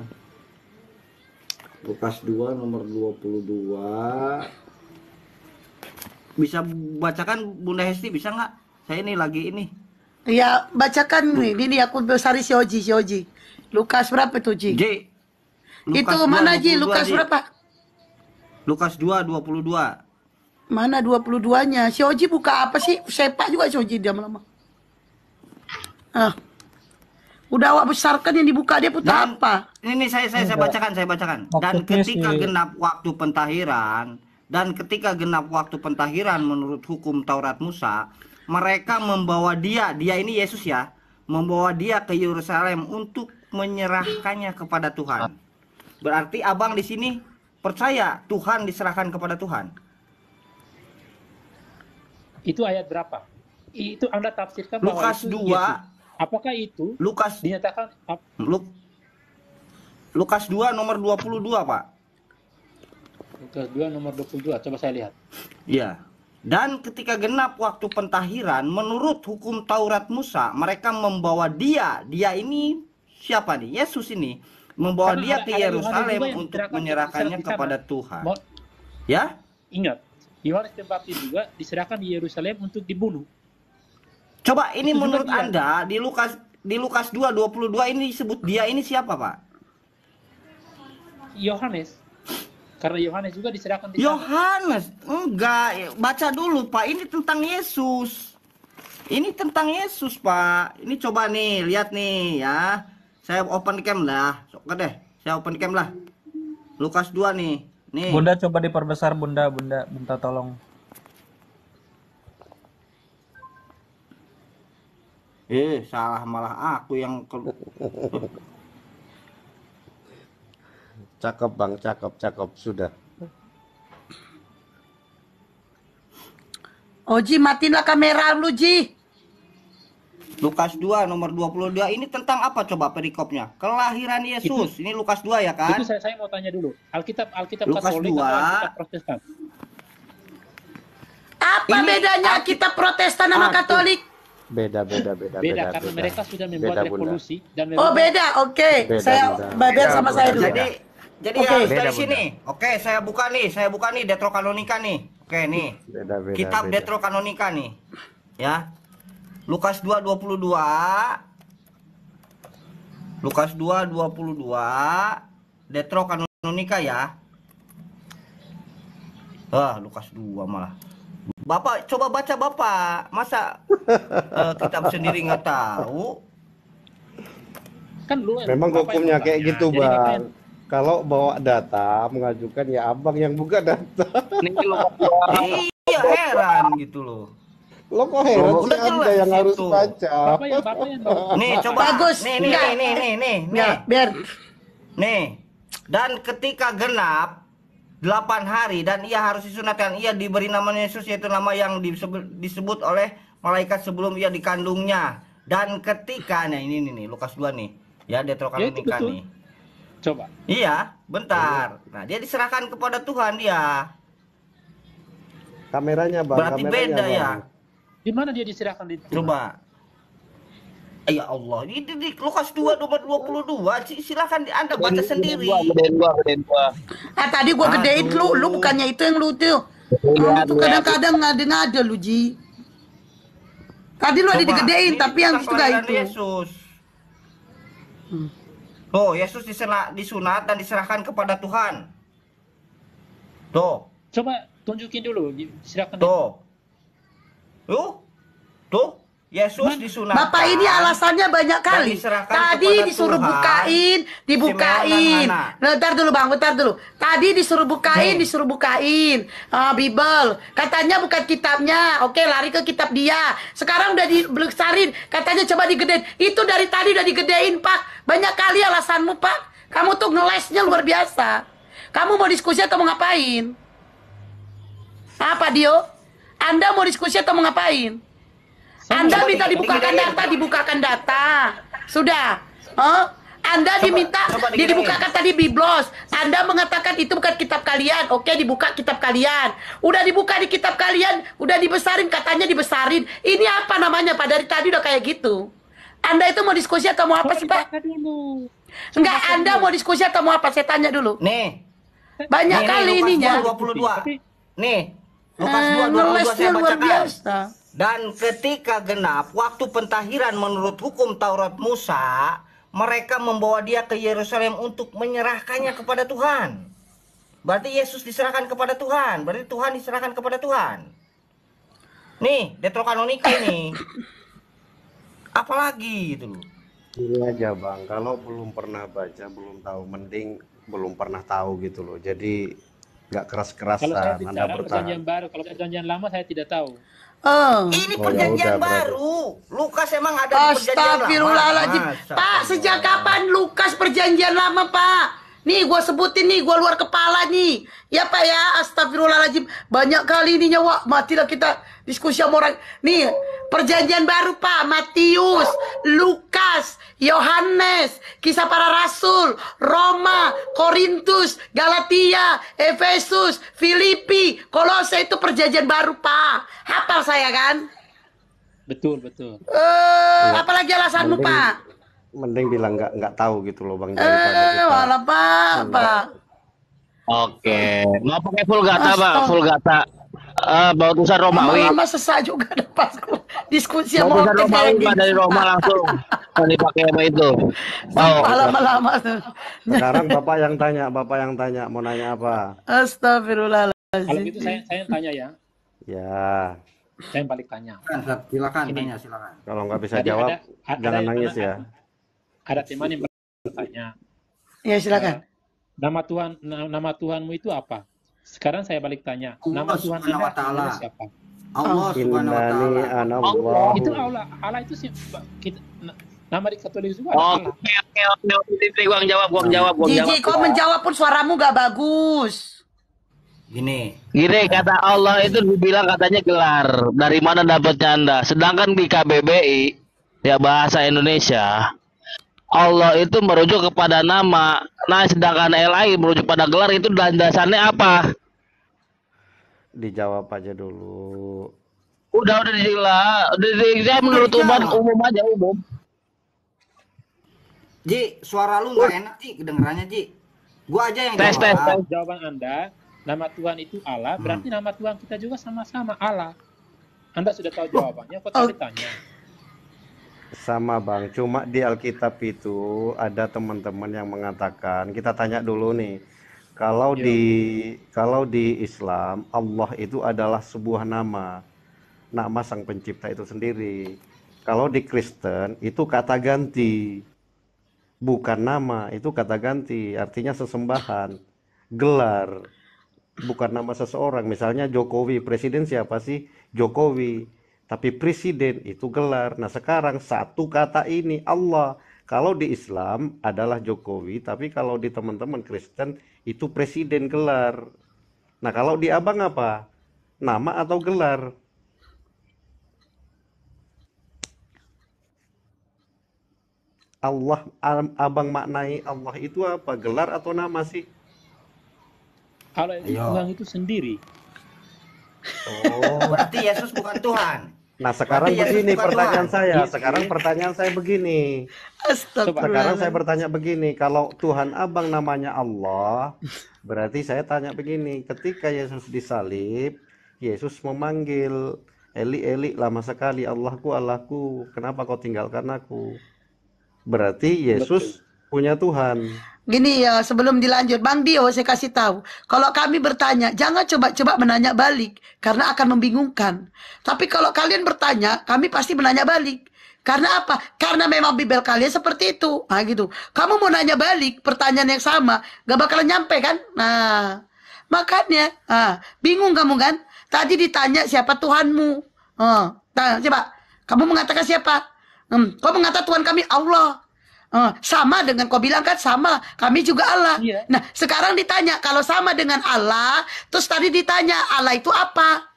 Lukas 2 nomor 22. Bisa bacakan Bunda Hesti bisa nggak? Saya ini lagi ini. Ya, bacakan nih. Ini, aku besari si Oji, si Oji. Lukas berapa tuh, Ji? Lukas itu 2, mana Ji Lukas di... berapa Lukas 2 22 mana 22-nya Si Oji buka apa sih sepak juga si Oji dia lama ah udah awak besarkan yang dibuka dia putar dan, apa ini saya saya saya bacakan saya bacakan dan ketika genap waktu pentahiran dan ketika genap waktu pentahiran menurut hukum Taurat Musa mereka membawa dia dia ini Yesus ya membawa dia ke Yerusalem untuk menyerahkannya kepada Tuhan Berarti abang di sini percaya Tuhan diserahkan kepada Tuhan. Itu ayat berapa? Itu Anda tafsirkan Lukas bahwa Lukas 2 Yesus. Iya Apakah itu Lukas dinyatakan Luk, Lukas 2 nomor 22, Pak. Lukas 2 nomor 22. Coba saya lihat. Ya. Dan ketika genap waktu pentahiran, menurut hukum Taurat Musa, mereka membawa dia. Dia ini siapa nih? Yesus ini membawa dia ke Yerusalem untuk menyerahkannya kepada Tuhan. ya? Ingat, Yohanes Pembaptis juga diserahkan di Yerusalem untuk dibunuh. Coba ini itu menurut Anda di Lukas di Lukas 2 22 ini disebut dia ini siapa, Pak? Yohanes. Karena Yohanes juga diserahkan di Yohanes. Enggak, baca dulu, Pak. Ini tentang Yesus. Ini tentang Yesus, Pak. Ini coba nih, lihat nih ya. Saya open cam dah oke deh saya open cam lah Lukas 2 nih nih bunda coba diperbesar bunda bunda minta tolong eh salah malah aku yang ke... cakep bang cakep cakep sudah Oji matilah kamera lu Ji Lukas 2 nomor 22 ini tentang apa coba perikopnya? Kelahiran Yesus. Itu, ini Lukas 2 ya kan? Itu saya, saya mau tanya dulu. Alkitab Alkitab Lukas Katolik 2, atau Alkitab Protestan? Apa ini, bedanya Alkitab Protestan sama Alkitab. Katolik? Beda, beda, beda, beda. Beda karena beda. mereka sudah membuat beda, revolusi dan Oh, beda. Oke. Okay. saya bagian sama beda, saya dulu. Jadi jadi okay. ya, dari sini. Oke, okay, saya buka nih, saya buka nih Detrokanonika nih. Oke, okay, nih. Beda, beda, Kitab beda. Detrokanonika nih. Ya Lukas 2 22 Lukas 2 22 Detro Kanonika ya Ah Lukas 2 malah Bapak coba baca Bapak masa uh, eh, kitab sendiri nggak tahu kan lu memang hukumnya kayak ya, gitu bang kalau bawa data mengajukan ya abang yang buka data. Nih, iya heran gitu loh. Lo kok heran sih Anda yang harus baca? Nih, coba. Bagus. Nih, nih, nih, nih, nih, nih, nih. Biar. Nih. Dan ketika genap, 8 hari dan ia harus disunatkan ia diberi nama Yesus yaitu nama yang disebut, disebut oleh malaikat sebelum ia dikandungnya dan ketika nah ini nih, Lukas 2 nih ya dia terokan ya, nikah betul. nih coba iya bentar nah dia diserahkan kepada Tuhan dia kameranya bang berarti kameranya, beda bang. ya di mana dia diserahkan di Tuhan? Coba. Ya Allah, ini di, Lukas 2 nomor 22 silakan Anda baca sendiri. Ah, tadi gua gedein lu, lu bukannya itu yang lu iya, tuh. Itu kadang-kadang ngada-ngada lu, Ji. Tadi lu ada digedein, tapi yang itu enggak itu. Yesus. Hmm. Oh, Yesus disunat, disunat dan diserahkan kepada Tuhan. Tuh. Coba tunjukin dulu, silakan. Tuh. Tuh, tuh, Yesus disunat. Bapak ini alasannya banyak kali. Tadi disuruh Tuhan, bukain, dibukain. Bentar nah, dulu Bang, bentar dulu. Tadi disuruh bukain, hey. disuruh bukain. Uh, Bible. Katanya bukan kitabnya. Oke, lari ke kitab dia. Sekarang udah dibesarin, Katanya coba digedein. Itu dari tadi udah digedein, Pak. Banyak kali alasanmu, Pak. Kamu tuh ngelesnya luar biasa. Kamu mau diskusi atau mau ngapain? Apa, Dio? Anda mau diskusi atau mau ngapain? Anda minta dibukakan data, dibukakan data. Sudah. Huh? Anda diminta coba dibukakan tadi Biblos. Anda mengatakan itu bukan kitab kalian. Oke, dibuka kitab kalian. Udah dibuka di kitab kalian, udah dibesarin katanya dibesarin. Ini apa namanya? Pak dari tadi udah kayak gitu. Anda itu mau diskusi atau mau apa sih, Pak? Enggak, Anda mau diskusi atau mau apa? Saya tanya dulu. Nih. Banyak nih, kali nih, ininya. 22. Nih, Lukas dua 22 Dan ketika genap waktu pentahiran menurut hukum Taurat Musa, mereka membawa dia ke Yerusalem untuk menyerahkannya kepada Tuhan. Berarti Yesus diserahkan kepada Tuhan, berarti Tuhan diserahkan kepada Tuhan. Nih, kanonik ini. Apalagi itu loh. Ini iya, aja bang, kalau belum pernah baca, belum tahu, mending belum pernah tahu gitu loh. Jadi nggak keras keras Kalau saya bicara perjanjian baru, kalau perjanjian lama saya tidak tahu. Oh. Ini perjanjian oh, ya baru. Lukas emang ada Astagfirullahaladzim. Pak, sejak kapan Lukas perjanjian lama, Pak? Nih gue sebutin nih, gue luar kepala nih. Ya Pak ya, astagfirullahaladzim. Banyak kali ini nyawa, mati lah kita diskusi sama orang. Nih, perjanjian baru Pak, Matius, Lukas, Yohanes, kisah para rasul, Roma, Korintus, Galatia, Efesus, Filipi, Kolose itu perjanjian baru, Pak. Hafal saya kan? Betul, betul. Eh, uh, ya. apalagi alasanmu, mending, Pak? Mending bilang nggak nggak tahu gitu loh, Bang. Eh, wala Pak, Pak. Oke, mau pakai full gata, Bang, full uh, eh, bautusan Romawi. Lama-lama sesak juga pas diskusi sama orang Romawi Pak dari gitu. Roma langsung kan dipakai apa itu. Oh, lama-lama tuh. Sekarang Bapak yang tanya, Bapak yang tanya mau nanya apa? Astagfirullahaladzim. Kalau gitu saya saya tanya ya. Ya. Saya yang balik tanya. Silakan Ini. tanya silakan. Kalau nggak bisa Jadi jawab ada, jangan ya. ada, nangis ada, ya. Ada teman yang bertanya. Ya silakan. Uh, nama Tuhan nama Tuhanmu itu apa? Sekarang saya balik tanya. Nama Tuhan Allah Taala siapa? Allah Subhanahu wa taala. Allah. Itu Allah. Allah itu sih kita nama di Katolik juga. Oh, oke oke oke. Gua jawab, gua jawab, gua jawab. Jiji, kau menjawab pun suaramu gak bagus. Gini. Gini kata Allah itu dibilang katanya gelar. Dari mana dapatnya Anda? Sedangkan di KBBI ya bahasa Indonesia Allah itu merujuk kepada nama. Nah, sedangkan LI merujuk pada gelar itu landasannya apa? Dijawab aja dulu. Udah udah dijelas. udah dijelas menurut umum umum aja umum. Ji, suara lu nggak enak Ji, kedengarannya Ji. Gua aja yang tes, jawab. Tes, tes. Jawaban Anda, nama Tuhan itu Allah, berarti hmm. nama Tuhan kita juga sama-sama Allah. Anda sudah tahu jawabannya, kok tadi tanya? Sama Bang, cuma di Alkitab itu ada teman-teman yang mengatakan, kita tanya dulu nih. Kalau iya. di kalau di Islam Allah itu adalah sebuah nama. Nama sang pencipta itu sendiri. Kalau di Kristen itu kata ganti. Bukan nama, itu kata ganti, artinya sesembahan, gelar bukan nama seseorang. Misalnya Jokowi, presiden siapa sih? Jokowi tapi presiden itu gelar. Nah sekarang satu kata ini Allah. Kalau di Islam adalah Jokowi, tapi kalau di teman-teman Kristen itu presiden gelar. Nah kalau di abang apa? Nama atau gelar? Allah abang maknai Allah itu apa gelar atau nama sih kalau itu sendiri oh berarti Yesus bukan Tuhan Nah sekarang iya, begini pertanyaan saya. Iya. Sekarang pertanyaan saya begini. Sekarang saya bertanya begini. Kalau Tuhan Abang namanya Allah, berarti saya tanya begini. Ketika Yesus disalib, Yesus memanggil Eli Eli lama sekali Allahku Allahku, kenapa kau tinggalkan aku? Berarti Yesus Betul. punya Tuhan. Gini ya, sebelum dilanjut, Bang Dio saya kasih tahu, kalau kami bertanya, jangan coba-coba menanya balik, karena akan membingungkan. Tapi kalau kalian bertanya, kami pasti menanya balik. Karena apa? Karena memang bibel kalian seperti itu. Nah gitu. Kamu mau nanya balik pertanyaan yang sama, gak bakalan nyampe kan? Nah, makanya ah, bingung kamu kan? Tadi ditanya siapa Tuhanmu. Oh, nah, coba. Kamu mengatakan siapa? Hmm, kau mengatakan Tuhan kami Allah. Uh, sama dengan kau bilang kan sama, kami juga Allah. Iya. Nah, sekarang ditanya kalau sama dengan Allah, terus tadi ditanya Allah itu apa?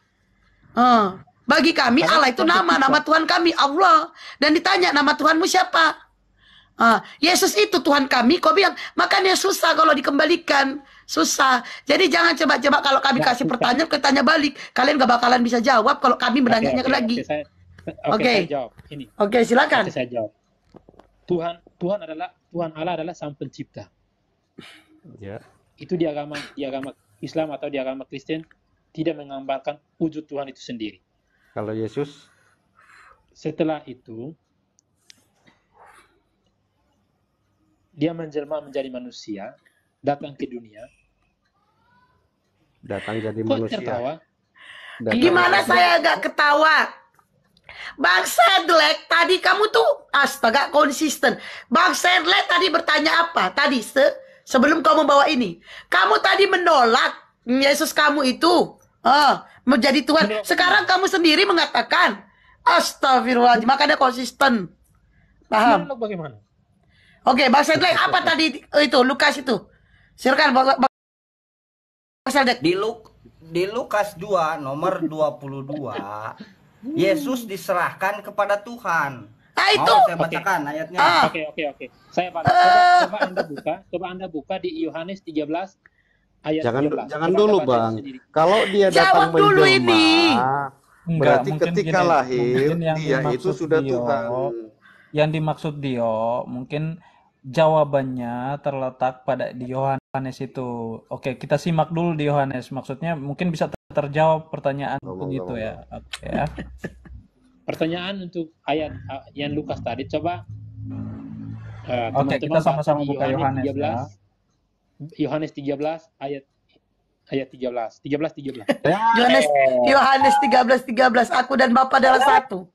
Uh, bagi kami Allah, Allah itu nama, kita. nama Tuhan kami Allah. Dan ditanya nama Tuhanmu siapa? Uh, Yesus itu Tuhan kami. Kau bilang makanya susah kalau dikembalikan, susah. Jadi jangan coba-coba kalau kami nah, kasih pertanyaan, kita tanya balik, kalian gak bakalan bisa jawab kalau kami menanyanya okay, okay, lagi. Oke, oke, okay. okay. silakan. Tuhan Tuhan adalah Tuhan Allah adalah sang pencipta. Ya. Itu di agama di agama Islam atau di agama Kristen tidak menggambarkan wujud Tuhan itu sendiri. Kalau Yesus setelah itu dia menjelma menjadi manusia, datang ke dunia. Datang jadi Kok manusia. Tertawa? Gimana saya agak ketawa? Bang Sedlek tadi kamu tuh astaga konsisten. Bang Sedlek tadi bertanya apa? Tadi se sebelum kamu bawa ini. Kamu tadi menolak Yesus kamu itu ah, mau menjadi Tuhan. Sekarang kamu sendiri mengatakan Astagfirullahaladzim, makanya konsisten. Paham? bagaimana? Oke, Bang Sedlek apa tadi itu Lukas itu? Silakan Bang, Bang Sedlek. Di Luk di Lukas 2 nomor 22 Hmm. Yesus diserahkan kepada Tuhan. Nah, itu. Mau saya bacakan okay. ayatnya. Oke, ah. oke, okay, oke. Okay, okay. Saya baca. Ah. Coba, uh. coba Anda buka, coba Anda buka di Yohanes 13 ayat Jangan 13. jangan coba dulu, Bang. Sendiri. Kalau dia datang Jawab dulu menjelma, ini. berarti Enggak, ketika gini, ya. lahir yang dia itu sudah Dio, Tuhan. Yang dimaksud Dio mungkin jawabannya terletak pada di Yohanes itu. Oke, kita simak dulu di Yohanes. Maksudnya mungkin bisa terjawab pertanyaan ngomong, itu ya. okay, ya. Pertanyaan untuk ayat yang Lukas tadi coba uh, Oke, okay, kita sama-sama buka Yohanes 13. Ya. ya. Yohanes 13 ayat ayat 13. 13 13. Yohanes Yohanes 13 13 aku dan Bapa adalah satu.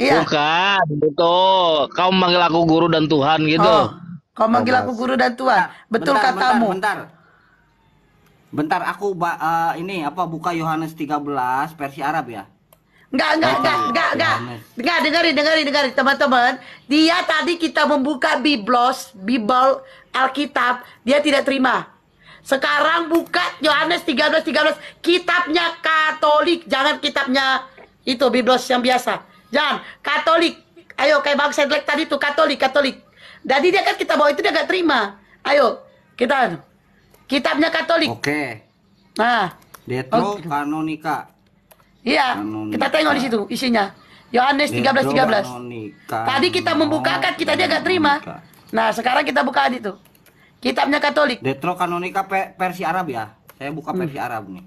Iya. Bukan, betul. Kau manggil aku guru dan Tuhan gitu. Oh, kau manggil aku guru dan Tuhan. Betul bentar, katamu. Bentar, bentar. Bentar aku uh, ini apa buka Yohanes 13 versi Arab ya? Enggak, enggak, enggak, enggak, enggak. Enggak, dengerin, dengerin, dengerin teman-teman. Dia tadi kita membuka Biblos, Bibel Alkitab, dia tidak terima. Sekarang buka Yohanes 13 13 kitabnya Katolik, jangan kitabnya itu Biblos yang biasa. Jangan Katolik. Ayo kayak Bang Sedlek tadi tuh Katolik, Katolik. Jadi dia kan kita bawa itu dia nggak terima. Ayo, kita anu. Kitabnya Katolik. Oke. Nah, Detro oh, gitu. Kanonika. Iya, Kanonika. kita tengok di situ isinya. Yohanes 13:13. 13. Tadi kita membuka kan kita dia gak terima. Nah, sekarang kita buka itu. Kitabnya Katolik. Detro Kanonika versi Arab ya. Saya buka versi hmm. Arab nih.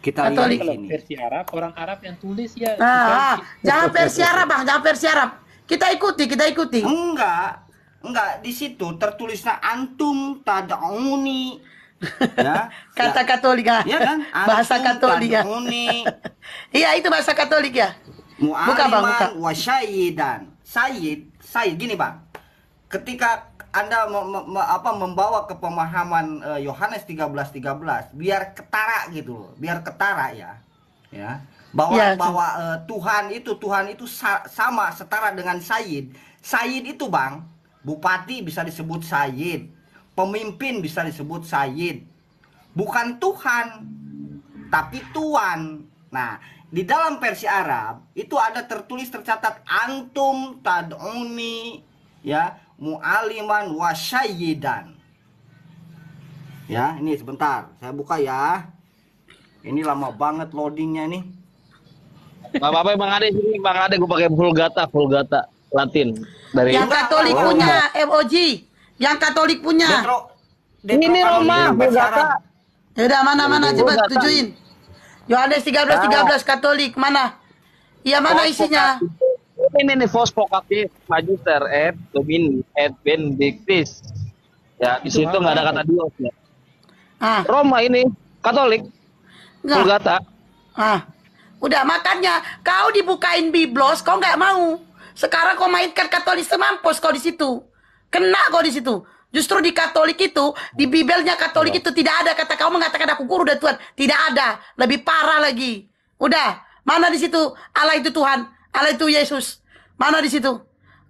Kita Katolik. lihat sini. Versi Arab, orang Arab yang tulis ya. Nah, kita... Ah, jangan versi Arab, Bang, ah, jangan versi Arab. Kita ikuti, kita ikuti. Enggak. Enggak, di situ tertulisnya antum tadauni ya kata ya. Ah. Iya kan? Katolik ya, kan bahasa Katolik ya iya itu bahasa Katolik ya buka bang buka wasyayidan sayyid sayyid gini bang ketika anda me, me, me, apa membawa ke pemahaman eh, Yohanes uh, 13:13 belas biar ketara gitu loh, biar ketara ya. Ya. Bahwa ya, bahwa uh, Tuhan itu Tuhan itu sa sama setara dengan Sayyid. Sayyid itu Bang, bupati bisa disebut Sayyid, Pemimpin bisa disebut sayyid. Bukan Tuhan, tapi tuan. Nah, di dalam versi Arab itu ada tertulis tercatat antum tad'uni ya mu'aliman wa Ya, ini sebentar, saya buka ya. Ini lama banget loadingnya nih. Gak apa-apa Bang Ade Bang Ade gue pakai Vulgata, Vulgata Latin dari Yang Katolik punya MOG. Yang Katolik punya. Detro, Detro ini Roma, Bu Ya udah mana mana coba tujuin. Yohanes 13 13 Katolik, mana? Iya, mana isinya? Ini nih Fos Pokatif, Magister et Domin et Benedictis. Ya, di situ nggak ada kata Dios ya. Ah. Roma ini Katolik. Enggak Vulgata. Ah. Udah makanya kau dibukain biblos kau nggak mau. Sekarang kau mainkan Katolik semampus kau di situ. Kena kok di situ. Justru di Katolik itu, di Bibelnya Katolik iya. itu tidak ada kata kau mengatakan aku guru dan Tuhan. Tidak ada. Lebih parah lagi. Udah, mana di situ Allah itu Tuhan, Allah itu Yesus. Mana di situ?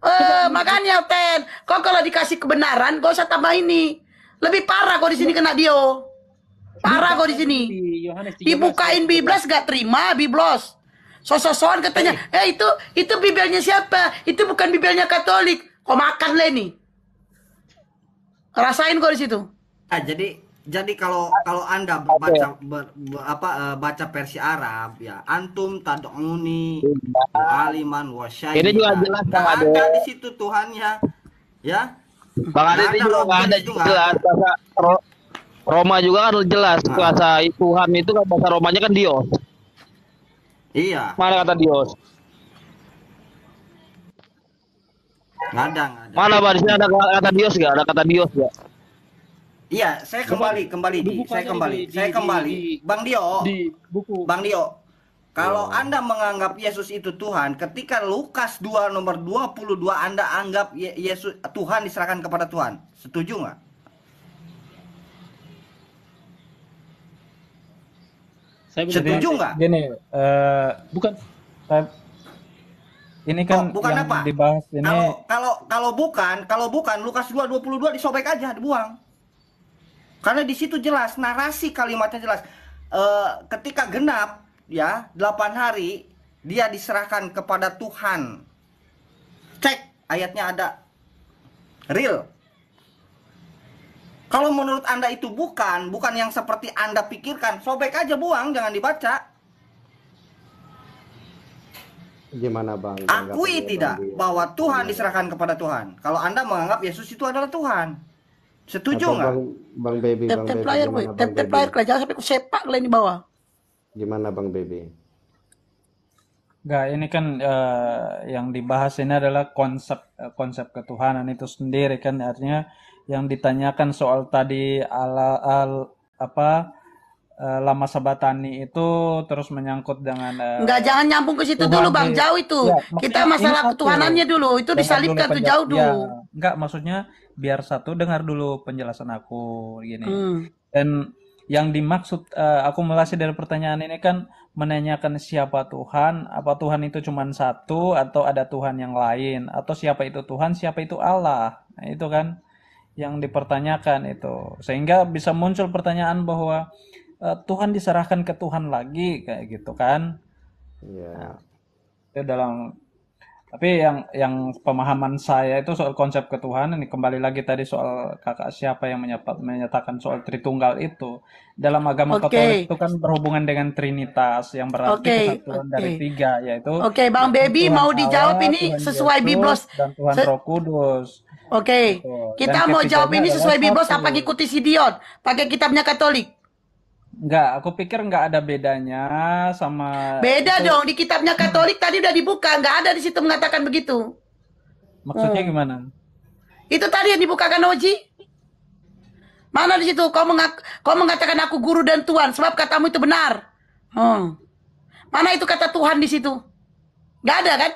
Eh, makanya Ten, kau kalau dikasih kebenaran, gak usah tambah ini. Lebih parah kau di sini kena Dio. Oh. Parah kau di sini. Dibukain biblos gak terima, biblos. Sosokan katanya, iya. eh itu itu bibelnya siapa? Itu bukan bibelnya Katolik. Kau makan le nih. Rasain kok di situ. Nah, jadi jadi kalau kalau anda baca ber, ber, apa uh, baca versi Arab ya antum taduni iya. aliman wasyai ini juga jelas nah, ada ade. di situ Tuhan ya ya bang Ade itu juga nggak ada itu jelas bahasa Roma juga harus kan jelas nah. bahasa Tuhan itu kan bahasa Romanya kan Dios iya mana kata Dios Nggak ada, nggak ada. Mana Pak? Di sini ada kata Dios enggak? Ada kata Dios enggak? Iya, saya kembali, kembali di, saya kembali, di, saya kembali. Di, di, Bang Dio, di buku. Bang Dio, kalau oh. Anda menganggap Yesus itu Tuhan, ketika Lukas 2 nomor 22 Anda anggap Yesus Tuhan diserahkan kepada Tuhan. Setuju nggak? Saya Setuju nggak? Gini, uh, bukan saya ini kan oh, bukan yang apa? dibahas ini kalau, kalau bukan, kalau bukan Lukas 2:22 disobek aja, dibuang. Karena di situ jelas narasi kalimatnya jelas. E, ketika genap ya, 8 hari dia diserahkan kepada Tuhan. Cek ayatnya ada real. Kalau menurut Anda itu bukan, bukan yang seperti Anda pikirkan, sobek aja buang, jangan dibaca. Gimana Bang? Akui tidak bang ya? bahwa Tuhan Gimana? diserahkan kepada Tuhan. Kalau Anda menganggap Yesus itu adalah Tuhan. Setuju nggak? Bang, bang Baby, Bang Baby. Player, Gimana, bang baby? player, kalian sampai sepak kalian di bawah. Gimana Bang Baby? Enggak, ini kan uh, yang dibahas ini adalah konsep uh, konsep ketuhanan itu sendiri kan artinya yang ditanyakan soal tadi ala al apa uh, Lama Sabatani itu terus menyangkut dengan uh, eh, Enggak, jangan nyambung ke situ dulu Bang, jauh itu. Ya, Kita masalah ketuhanannya dulu, itu disalibkan tuh jauh ya, dulu. enggak, iya. maksudnya biar satu dengar dulu penjelasan aku gini. Hmm. Dan yang dimaksud uh, aku dari pertanyaan ini kan menanyakan siapa Tuhan, apa Tuhan itu cuma satu atau ada Tuhan yang lain atau siapa itu Tuhan, siapa itu Allah. Nah, itu kan yang dipertanyakan itu. Sehingga bisa muncul pertanyaan bahwa Eh, Tuhan diserahkan ke Tuhan lagi kayak gitu kan yeah. Iya. itu dalam tapi yang yang pemahaman saya itu soal konsep ketuhanan kembali lagi tadi soal kakak siapa yang menyapat, menyatakan soal Tritunggal itu dalam agama okay. Katolik itu kan berhubungan dengan Trinitas yang berarti okay. kesatuan okay. dari tiga yaitu Oke okay, Bang Baby Tuhan mau Allah, dijawab ini Tuhan sesuai Yesus, Biblos dan Tuhan Se Roh Kudus Oke okay. Gitu. kita mau jawab ini sesuai Biblos apa ngikuti si Dion pakai kitabnya Katolik Enggak, aku pikir enggak ada bedanya sama Beda itu. dong, di kitabnya Katolik tadi udah dibuka, enggak ada di situ mengatakan begitu. Maksudnya hmm. gimana? Itu tadi yang dibukakan Oji. Mana di situ kau mengak kau mengatakan aku guru dan tuan, sebab katamu itu benar. Hmm. Mana itu kata Tuhan di situ? Enggak ada kan?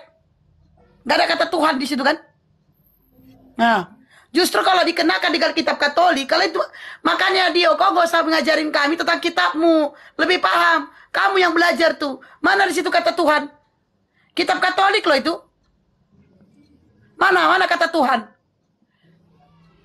Enggak ada kata Tuhan di situ kan? Nah, Justru kalau dikenakan di kitab Katolik, kalau itu makanya dia kok gak usah mengajarin kami tentang kitabmu, lebih paham. Kamu yang belajar tuh. Mana di situ kata Tuhan? Kitab Katolik loh itu. Mana mana kata Tuhan?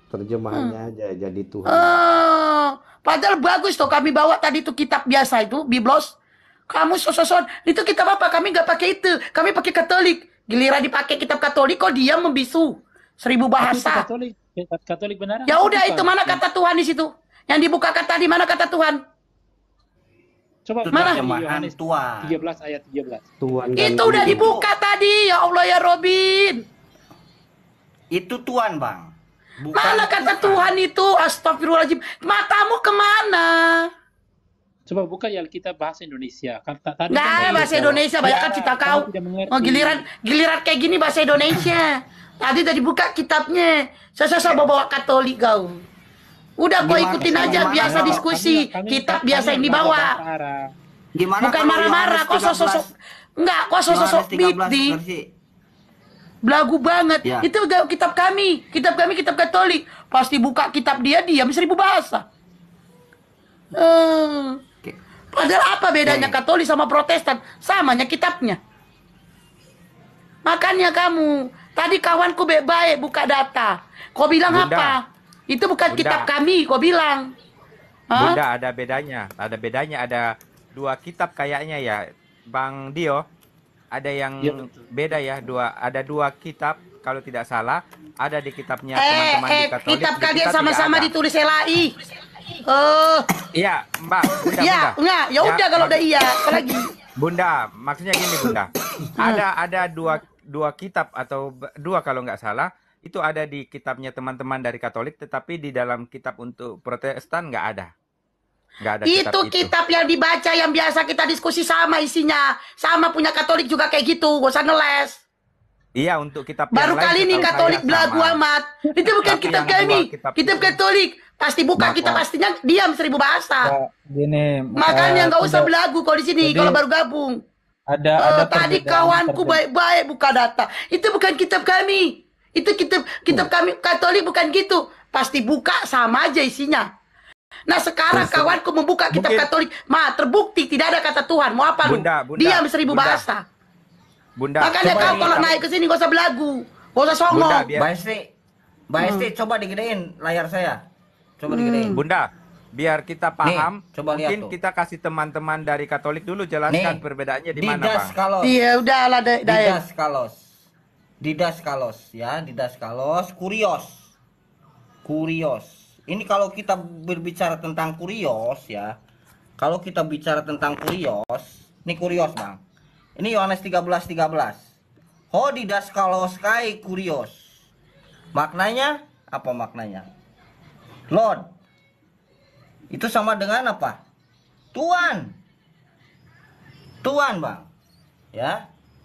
Terjemahannya hmm. aja jadi Tuhan. Oh, padahal bagus tuh kami bawa tadi tuh kitab biasa itu, Biblos. Kamu sososon, itu kitab apa? Kami nggak pakai itu. Kami pakai Katolik. Giliran dipakai kitab Katolik kok dia membisu. Seribu bahasa. Katolik, ya, Katolik benar. Ya udah itu mana kata Tuhan di situ? Yang dibuka kata di mana kata Tuhan? Coba mana? Yohanes Tuhan. 13 ayat 13. Tuhan. Itu udah dibuka tadi. Ya Allah ya Robin. Itu Tuhan, Bang. Bukan mana kata Tuhan, Tuhan itu? Astagfirullahaladzim. Matamu kemana? Coba buka ya kita bahasa Indonesia. Kata, tadi nah, kan bahasa Indonesia. Banyak kan cita kau. Oh, giliran, giliran kayak gini bahasa Indonesia. Tadi tadi buka kitabnya. Saya-saya bawa Katolik kau. Udah kau ikutin aja biasa diskusi. Kitab biasa yang dibawa. Gimana Bukan marah-marah, kok sosok enggak, kok sosok bidik. Belagu banget. Ya. Itu kitab kami, kitab kami kitab Katolik. Pasti buka kitab dia diam seribu bahasa. Hmm. Padahal apa bedanya ya, ya. Katolik sama Protestan? Samanya kitabnya. Makanya kamu Tadi kawanku baik-baik buka data. Kau bilang Bunda. apa? Itu bukan Bunda. kitab kami, kau bilang. Bunda, Bunda, ada bedanya. Ada bedanya, ada dua kitab kayaknya ya. Bang Dio, ada yang ya, beda ya. dua Ada dua kitab, kalau tidak salah. Ada di kitabnya eh, teman-teman eh, eh, di Kitab kalian sama-sama ditulis LAI. Oh. Iya, Mbak. Iya ya, enggak. Ya, ya udah kalau udah iya, lagi? Bunda, maksudnya gini, Bunda. Hmm. Ada ada dua dua kitab atau dua kalau nggak salah itu ada di kitabnya teman-teman dari Katolik, tetapi di dalam kitab untuk Protestan nggak ada. Nggak ada itu kitab, kitab yang dibaca yang biasa kita diskusi sama isinya, sama punya Katolik juga kayak gitu, gak usah ngeles. Iya untuk kitab Baru kali ini Katolik belagu amat. Itu bukan Tapi kitab kami, kitab, kitab Katolik. Pasti buka kita pastinya diam seribu bahasa. Gini, Makanya eh, nggak usah belagu kalau di sini, kalau baru gabung. Ada, oh, ada tadi kawanku baik-baik buka data. Itu bukan kitab kami. Itu kitab kitab kami Katolik bukan gitu. Pasti buka sama aja isinya. Nah sekarang Terus, kawanku membuka kitab mungkin, Katolik, ma terbukti tidak ada kata Tuhan. Mau apa bunda, lu? Bunda, Diam seribu bunda, bahasa. Bunda. Makanya kau kalau naik ke sini gak usah belagu, gak usah songong. Bunda, biar... Mbak Esti, hmm. coba digedein layar saya. Coba digedein. Bunda, biar kita paham nih, coba mungkin lihat kita kasih teman-teman dari Katolik dulu jelaskan nih, perbedaannya di mana Pak Kalos iya udah lah deh. Didas Kalos Didas Kalos ya Didas Kalos kurios kurios ini kalau kita berbicara tentang kurios ya kalau kita bicara tentang kurios ini kurios bang ini Yohanes 13 13 didas Kalos kai kurios maknanya apa maknanya Lord itu sama dengan apa tuan tuan bang ya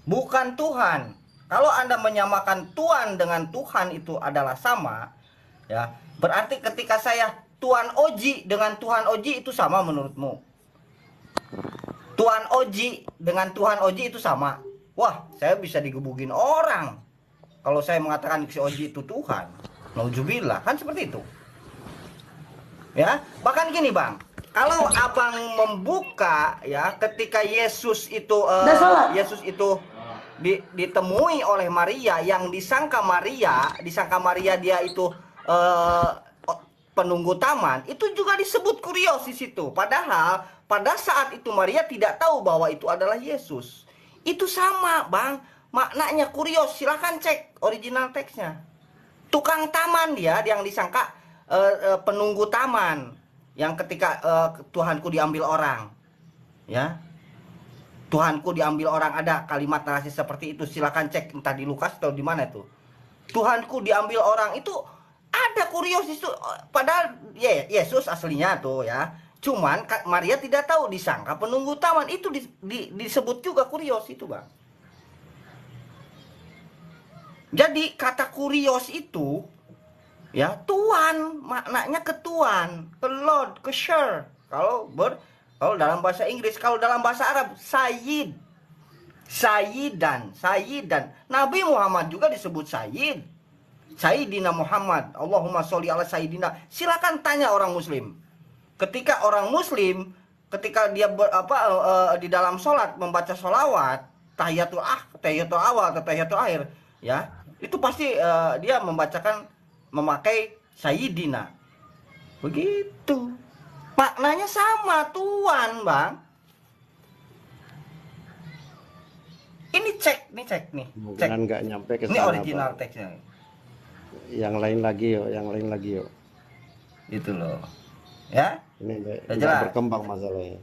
bukan Tuhan kalau anda menyamakan tuan dengan Tuhan itu adalah sama ya berarti ketika saya tuan Oji dengan Tuhan Oji itu sama menurutmu tuan Oji dengan Tuhan Oji itu sama wah saya bisa digebugin orang kalau saya mengatakan si Oji itu Tuhan jubilah kan seperti itu ya bahkan gini bang kalau abang membuka ya ketika Yesus itu uh, Yesus itu di, ditemui oleh Maria yang disangka Maria disangka Maria dia itu uh, penunggu taman itu juga disebut kurios di situ padahal pada saat itu Maria tidak tahu bahwa itu adalah Yesus itu sama bang maknanya kurios silahkan cek original teksnya tukang taman dia yang disangka uh, uh, penunggu taman yang ketika uh, Tuhanku diambil orang. Ya. Tuhanku diambil orang ada kalimat narasi seperti itu silakan cek entah di Lukas atau di mana itu Tuhanku diambil orang itu ada kurios itu padahal ya Yesus aslinya tuh ya cuman Maria tidak tahu disangka penunggu taman itu di, di, disebut juga kurios itu bang jadi kata kurios itu ya tuan maknanya ke tuan ke lord ke sir kalau ber kalau dalam bahasa Inggris kalau dalam bahasa Arab sayyid sayyidan sayyidan Nabi Muhammad juga disebut sayyid Sayyidina Muhammad Allahumma sholli ala sayyidina silakan tanya orang muslim ketika orang muslim ketika dia ber, apa uh, di dalam sholat membaca sholawat tahiyatul ah tahiyatul awal atau tahiyatul akhir ya itu pasti uh, dia membacakan memakai Sayyidina begitu maknanya sama tuan bang ini cek nih cek nih cek Gak nyampe ke ini original bang. teksnya yang lain lagi yo yang lain lagi yo itu loh ya ini gak, ya, berkembang masalahnya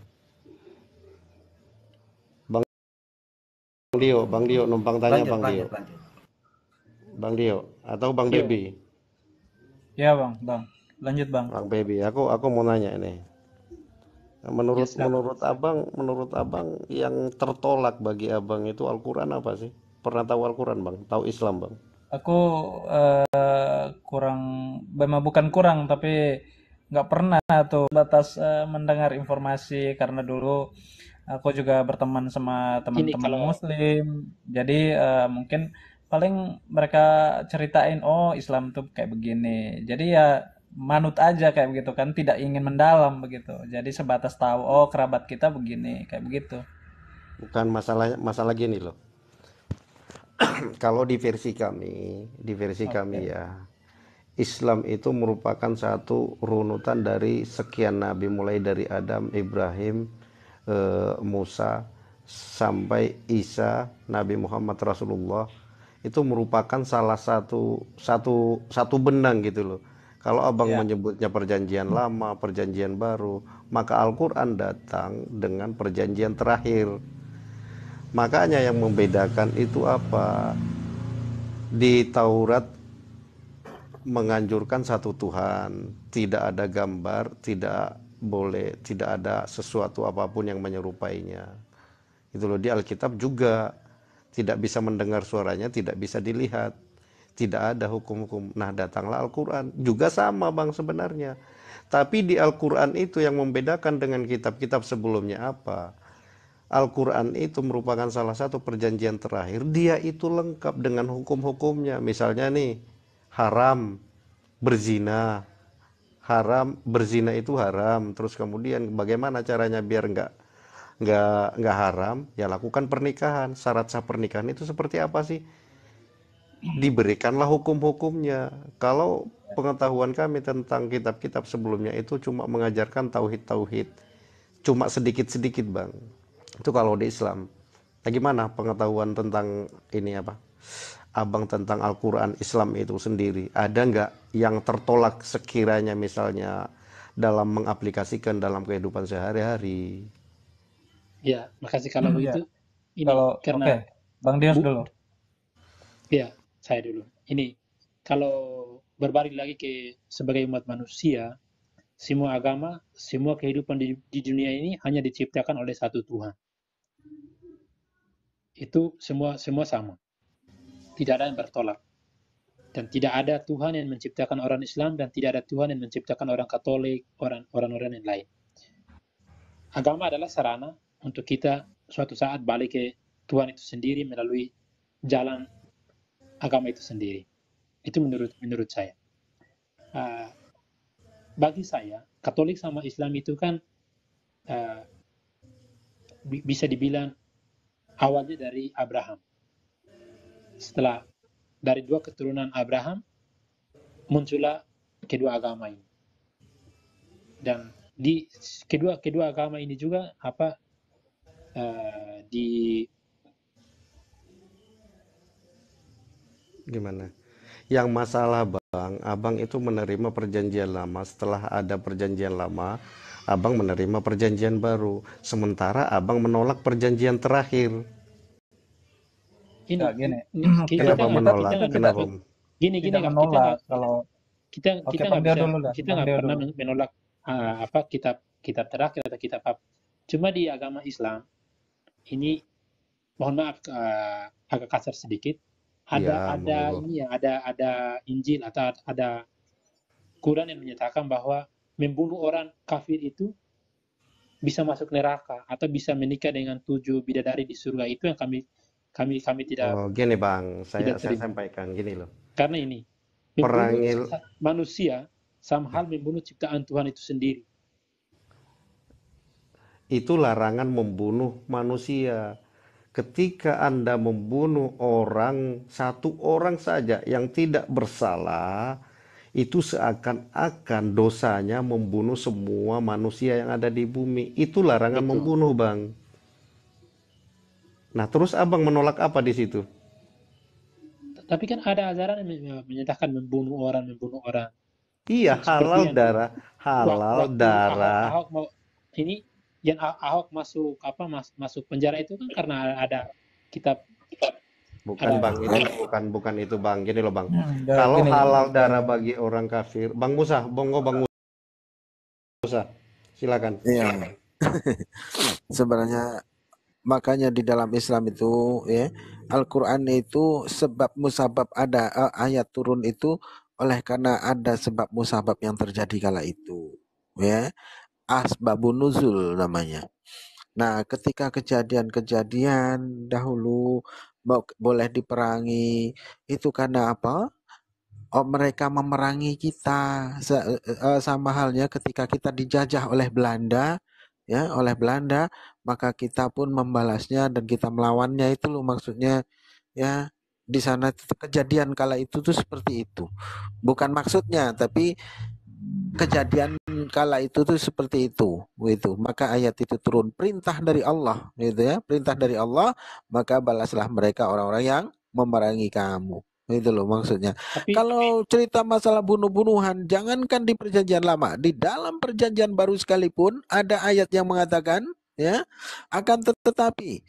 bang Dio bang Dio numpang tanya lanjut, bang lanjut, Dio lanjut. bang Dio atau bang iya. Debi Ya bang, bang. Lanjut bang. Bang Baby, aku aku mau nanya ini. Menurut yes, menurut abang, menurut abang yang tertolak bagi abang itu Al-Quran apa sih? Pernah tahu Al-Quran bang? Tahu Islam bang? Aku uh, kurang, memang bukan kurang tapi nggak pernah tuh batas uh, mendengar informasi karena dulu aku juga berteman sama teman-teman muslim jadi uh, mungkin paling mereka ceritain oh Islam tuh kayak begini jadi ya manut aja kayak begitu kan tidak ingin mendalam begitu jadi sebatas tahu oh kerabat kita begini kayak begitu bukan masalah masalah gini loh kalau di versi kami di versi okay. kami ya Islam itu merupakan satu runutan dari sekian nabi mulai dari Adam Ibrahim eh, Musa sampai Isa Nabi Muhammad Rasulullah itu merupakan salah satu satu satu benang gitu loh. Kalau abang ya. menyebutnya perjanjian hmm. lama, perjanjian baru, maka Al-Quran datang dengan perjanjian terakhir. Makanya yang membedakan itu apa? Di Taurat menganjurkan satu Tuhan, tidak ada gambar, tidak boleh, tidak ada sesuatu apapun yang menyerupainya. Itu loh di Alkitab juga tidak bisa mendengar suaranya, tidak bisa dilihat, tidak ada hukum-hukum. Nah, datanglah Al-Qur'an. Juga sama Bang sebenarnya. Tapi di Al-Qur'an itu yang membedakan dengan kitab-kitab sebelumnya apa? Al-Qur'an itu merupakan salah satu perjanjian terakhir. Dia itu lengkap dengan hukum-hukumnya. Misalnya nih, haram berzina. Haram berzina itu haram. Terus kemudian bagaimana caranya biar enggak nggak nggak haram ya lakukan pernikahan syarat sah pernikahan itu seperti apa sih hmm. diberikanlah hukum-hukumnya kalau pengetahuan kami tentang kitab-kitab sebelumnya itu cuma mengajarkan tauhid-tauhid cuma sedikit-sedikit bang itu kalau di Islam nah gimana pengetahuan tentang ini apa abang tentang Al-Quran Islam itu sendiri ada nggak yang tertolak sekiranya misalnya dalam mengaplikasikan dalam kehidupan sehari-hari Ya, makasih kalau hmm, Ya. kalau, karena okay. Bang Dias dulu. Ya, saya dulu. Ini kalau berbalik lagi ke sebagai umat manusia, semua agama, semua kehidupan di, di dunia ini hanya diciptakan oleh satu Tuhan. Itu semua semua sama. Tidak ada yang bertolak. Dan tidak ada Tuhan yang menciptakan orang Islam dan tidak ada Tuhan yang menciptakan orang Katolik, orang-orang yang lain. Agama adalah sarana untuk kita suatu saat balik ke Tuhan itu sendiri melalui jalan agama itu sendiri. Itu menurut menurut saya. Uh, bagi saya, Katolik sama Islam itu kan uh, bisa dibilang awalnya dari Abraham. Setelah dari dua keturunan Abraham muncullah kedua agama ini. Dan di kedua kedua agama ini juga apa uh, di gimana? Yang masalah bang, abang itu menerima perjanjian lama. Setelah ada perjanjian lama, abang menerima perjanjian baru. Sementara abang menolak perjanjian terakhir. Gini, gini. Kita kenapa kita menolak? Kita kenapa? Gini, gini. Kita menolak kita, kalau kita okay, kita nggak bisa, dulu kita nggak pernah dulu. menolak uh, apa kitab kitab terakhir atau kitab apa. Cuma di agama Islam ini mohon maaf uh, agak kasar sedikit ada ya, ada ini ya ada ada Injil atau ada Quran yang menyatakan bahwa membunuh orang kafir itu bisa masuk neraka atau bisa menikah dengan tujuh bidadari di surga itu yang kami kami kami tidak oh, gini bang saya saya sampaikan gini loh karena ini perangil manusia sama hal membunuh ciptaan Tuhan itu sendiri itu larangan membunuh manusia. Ketika Anda membunuh orang, satu orang saja yang tidak bersalah, itu seakan-akan dosanya membunuh semua manusia yang ada di bumi. Itu larangan itu. membunuh, Bang. Nah, terus Abang menolak apa di situ? Tapi kan ada ajaran yang menyatakan membunuh orang, membunuh orang. Iya, halal darah, halal darah. ini yang Ahok masuk apa mas, masuk penjara itu kan karena ada kitab Bukan ada. bang itu bukan bukan itu bang gini loh bang hmm, kalau gini. halal darah bagi orang kafir bang Musa bongo bang Musa silakan iya sebenarnya makanya di dalam Islam itu ya Al-Qur'an itu sebab musabab ada eh, ayat turun itu oleh karena ada sebab musabab yang terjadi kala itu ya asbabun nuzul namanya. Nah, ketika kejadian-kejadian dahulu boleh diperangi itu karena apa? Oh, mereka memerangi kita eh, sama halnya ketika kita dijajah oleh Belanda ya oleh Belanda maka kita pun membalasnya dan kita melawannya itu loh maksudnya ya di sana kejadian kala itu tuh seperti itu bukan maksudnya tapi kejadian kala itu tuh seperti itu gitu maka ayat itu turun perintah dari Allah gitu ya perintah dari Allah maka balaslah mereka orang-orang yang memerangi kamu itu loh maksudnya. Tapi, Kalau cerita masalah bunuh-bunuhan, jangankan di perjanjian lama, di dalam perjanjian baru sekalipun ada ayat yang mengatakan ya akan tetapi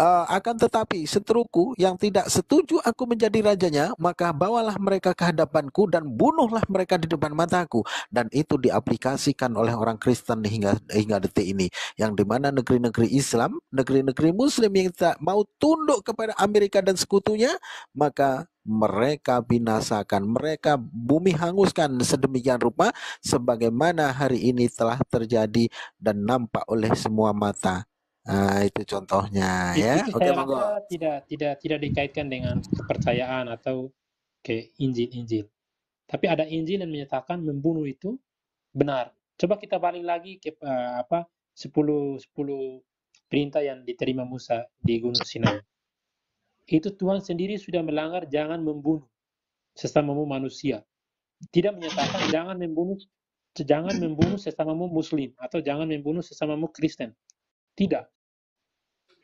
uh, akan tetapi seteruku yang tidak setuju aku menjadi rajanya maka bawalah mereka ke hadapanku dan bunuhlah mereka di depan mataku dan itu diaplikasikan oleh orang Kristen hingga hingga detik ini yang dimana negeri-negeri Islam negeri-negeri Muslim yang tak mau tunduk kepada Amerika dan sekutunya maka mereka binasakan, mereka bumi hanguskan sedemikian rupa sebagaimana hari ini telah terjadi dan nampak oleh semua mata. Nah, itu contohnya ya. Itu Oke, monggo. Tidak tidak tidak dikaitkan dengan kepercayaan atau ke Injil-Injil. Tapi ada Injil yang menyatakan membunuh itu benar. Coba kita balik lagi ke uh, apa 10 10 perintah yang diterima Musa di Gunung Sinai. Itu Tuhan sendiri sudah melanggar jangan membunuh sesamamu manusia. Tidak menyatakan jangan membunuh jangan membunuh sesamamu muslim atau jangan membunuh sesamamu Kristen. Tidak.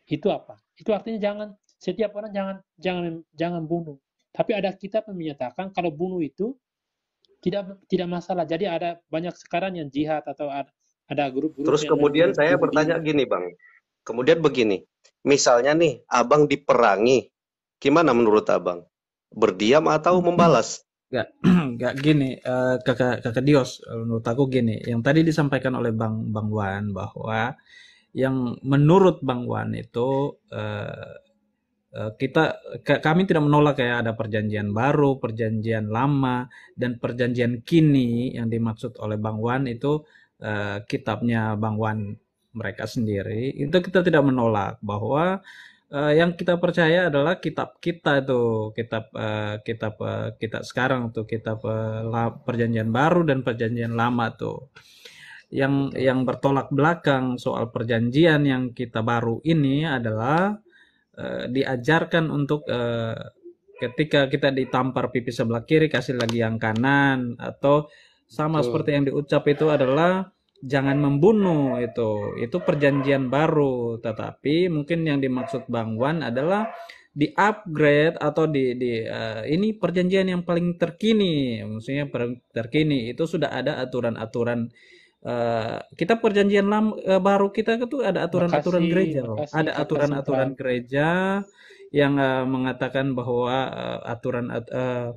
Itu apa? Itu artinya jangan setiap orang jangan jangan jangan bunuh. Tapi ada kitab yang menyatakan kalau bunuh itu tidak tidak masalah. Jadi ada banyak sekarang yang jihad atau ada ada grup-grup. Terus kemudian saya bertanya gini, Bang. Kemudian begini, misalnya nih abang diperangi, gimana menurut abang? Berdiam atau hmm. membalas? Gak, gak gini, uh, kakak kakak Dios, eh, menurut aku gini, yang tadi disampaikan oleh Bang Bang Wan bahwa yang menurut Bang Wan itu uh, kita kami tidak menolak ya ada perjanjian baru, perjanjian lama dan perjanjian kini yang dimaksud oleh Bang Wan itu uh, kitabnya Bang Wan mereka sendiri itu kita tidak menolak bahwa uh, yang kita percaya adalah kitab kita itu kitab uh, kitab uh, eh, kita sekarang tuh kitab uh, perjanjian baru dan perjanjian lama tuh yang Betul. yang bertolak belakang soal perjanjian yang kita baru ini adalah uh, diajarkan untuk uh, ketika kita ditampar pipi sebelah kiri kasih lagi yang kanan atau sama Betul. seperti yang diucap itu adalah jangan membunuh itu itu perjanjian baru tetapi mungkin yang dimaksud Bang Wan adalah di upgrade atau di di uh, ini perjanjian yang paling terkini maksudnya per, terkini itu sudah ada aturan-aturan uh, kita perjanjian lam, uh, baru kita itu ada aturan-aturan gereja Makasih, ada aturan-aturan gereja yang uh, mengatakan bahwa uh, aturan uh,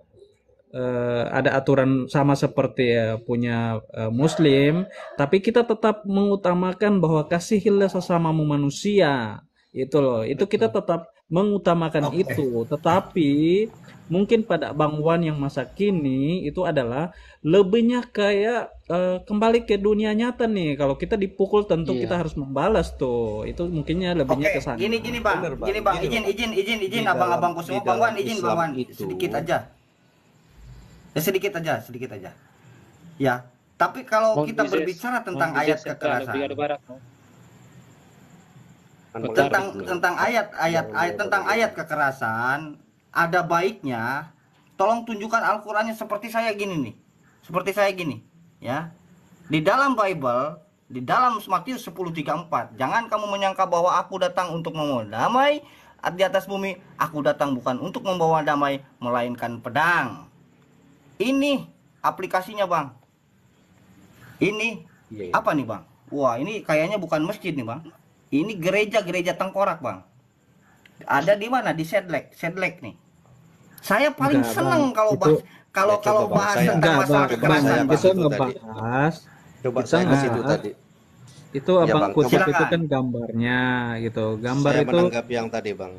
uh, ada aturan sama seperti uh, punya uh, muslim, tapi kita tetap mengutamakan bahwa kasihilah sesama manusia. Itu loh, itu Betul. kita tetap mengutamakan okay. itu. Tetapi mungkin pada Bang Wan yang masa kini itu adalah lebihnya kayak uh, kembali ke dunia nyata nih. Kalau kita dipukul tentu iya. kita harus membalas tuh. Itu mungkinnya lebihnya okay. ke sana. Gini gini Bang. Bener, bang. Gini Bang, gini, izin, izin izin izin abang-abangku semua Bang Wan izin Bang Wan sedikit aja Ya, sedikit aja, sedikit aja. Ya, tapi kalau kita berbicara tentang ayat kekerasan, tentang tentang ayat ayat ayat tentang ayat kekerasan, ada baiknya tolong tunjukkan Al-Qur'annya seperti saya gini nih. Seperti saya gini, ya. Di dalam Bible, di dalam Matius 10:34, jangan kamu menyangka bahwa aku datang untuk membawa damai di atas bumi, aku datang bukan untuk membawa damai melainkan pedang. Ini aplikasinya bang. Ini iya, iya. apa nih bang? Wah ini kayaknya bukan masjid nih bang. Ini gereja-gereja tengkorak bang. Ada di mana? Di Sedlek, Sedlek nih. Saya paling enggak, seneng bang. kalau bahas kalau ya, kalau bahas saya, tentang enggak, masalah bang, kekerasan. Bang, kita ngebahas. Coba saya ngebahas. itu tadi. Itu ya, abang kutip itu kan gambarnya gitu. Gambar saya itu. Menanggap yang tadi bang.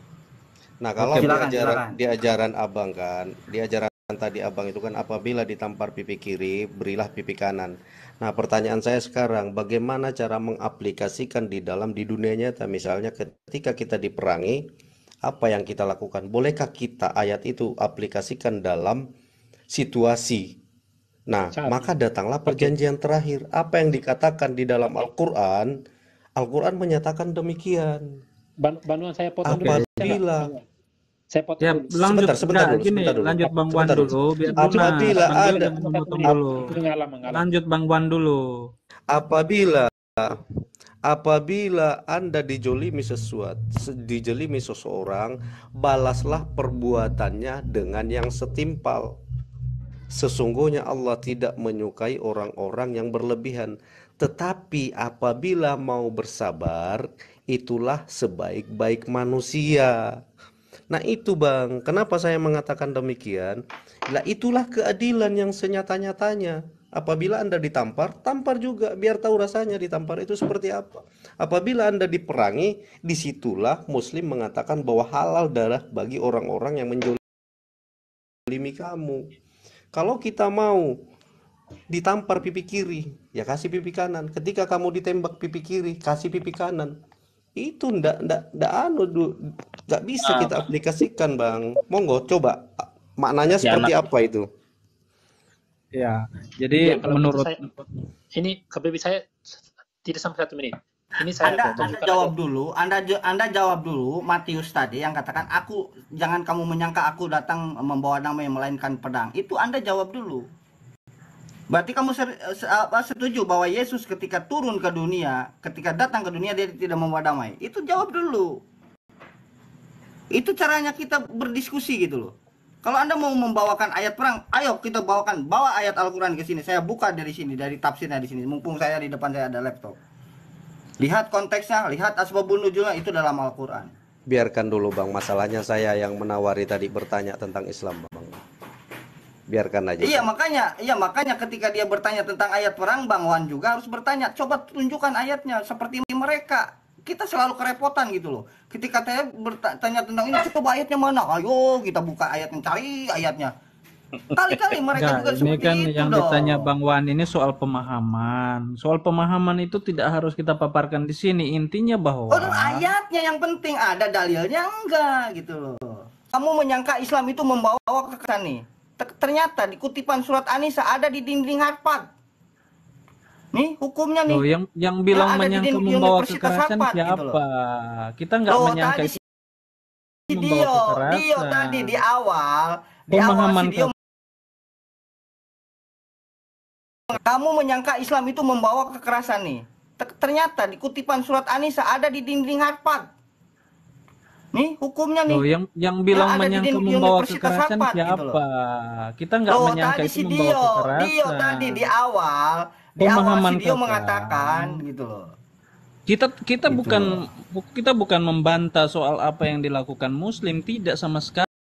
Nah kalau Oke, di, silakan, ajaran, silakan. di ajaran abang kan, di ajaran tadi abang itu kan apabila ditampar pipi kiri, berilah pipi kanan. Nah pertanyaan saya sekarang, bagaimana cara mengaplikasikan di dalam di dunia nyata? Misalnya ketika kita diperangi, apa yang kita lakukan? Bolehkah kita ayat itu aplikasikan dalam situasi? Nah, Saat. maka datanglah perjanjian terakhir. Apa yang dikatakan di dalam Al-Quran, Al-Quran menyatakan demikian. Ban Bantuan saya potong apabila, dulu. Apabila, saya potong ya, dulu. Lanjut, sebentar, sebentar nah, dulu, gini, sebentar dulu. Lanjut Bang Wan dulu. Biar Apabila Bang ada potong dulu. Lanjut Bang Wan dulu. Apabila Apabila Anda dijolimi sesuatu, dijolimi seseorang, balaslah perbuatannya dengan yang setimpal. Sesungguhnya Allah tidak menyukai orang-orang yang berlebihan, tetapi apabila mau bersabar, itulah sebaik-baik manusia. Nah itu bang, kenapa saya mengatakan demikian? Nah itulah keadilan yang senyata-nyatanya. Apabila Anda ditampar, tampar juga biar tahu rasanya ditampar itu seperti apa. Apabila Anda diperangi, disitulah Muslim mengatakan bahwa halal darah bagi orang-orang yang menjolimi kamu. Kalau kita mau ditampar pipi kiri, ya kasih pipi kanan. Ketika kamu ditembak pipi kiri, kasih pipi kanan. Itu ndak ndak ndak anu nggak bisa ah. kita aplikasikan bang monggo coba maknanya ya, seperti ya, apa itu ya jadi ya, menurut saya, ini KBB saya tidak sampai satu menit ini saya anda, anda jawab aku. dulu anda anda jawab dulu Matius tadi yang katakan aku jangan kamu menyangka aku datang membawa nama yang melainkan pedang itu anda jawab dulu Berarti kamu setuju bahwa Yesus ketika turun ke dunia, ketika datang ke dunia dia tidak membawa damai. Itu jawab dulu. Itu caranya kita berdiskusi gitu loh. Kalau Anda mau membawakan ayat perang, ayo kita bawakan bawa ayat Al-Qur'an ke sini. Saya buka dari sini, dari tafsirnya di sini. Mumpung saya di depan saya ada laptop. Lihat konteksnya, lihat asbabun nuzulnya itu dalam Al-Qur'an. Biarkan dulu Bang, masalahnya saya yang menawari tadi bertanya tentang Islam, Bang. Biarkan aja. Iya, makanya, iya makanya ketika dia bertanya tentang ayat perang, Bang Wan juga harus bertanya, coba tunjukkan ayatnya seperti mereka kita selalu kerepotan gitu loh. Ketika saya bertanya tentang ini, coba ayatnya mana? Ayo kita buka ayatnya, cari ayatnya. Kali-kali mereka nah, juga ini kan itu yang dong. ditanya Bang Wan ini soal pemahaman. Soal pemahaman itu tidak harus kita paparkan di sini. Intinya bahwa oh, ayatnya yang penting ada dalilnya enggak gitu loh. Kamu menyangka Islam itu membawa kekesan nih. Ternyata di kutipan surat Anisa ada di dinding Harpat Nih hukumnya nih. Loh, yang yang bilang nah, menyangka membawa kekerasan gitu siapa? Gitu Kita nggak menyangka tadi si Dio, Dio tadi di awal, di awal si Dio kamu menyangka Islam itu membawa kekerasan nih. Ternyata di kutipan surat Anisa ada di dinding harpat. Nih hukumnya nih. Loh, yang yang bilang menyangka membawa kekerasan gitu siapa? Kita nggak menyangka si membawa Dio, kekerasan. Dio tadi di awal, di awal video mengatakan gitu loh kita kita gitu bukan kita bukan membantah soal apa yang dilakukan muslim tidak sama sekali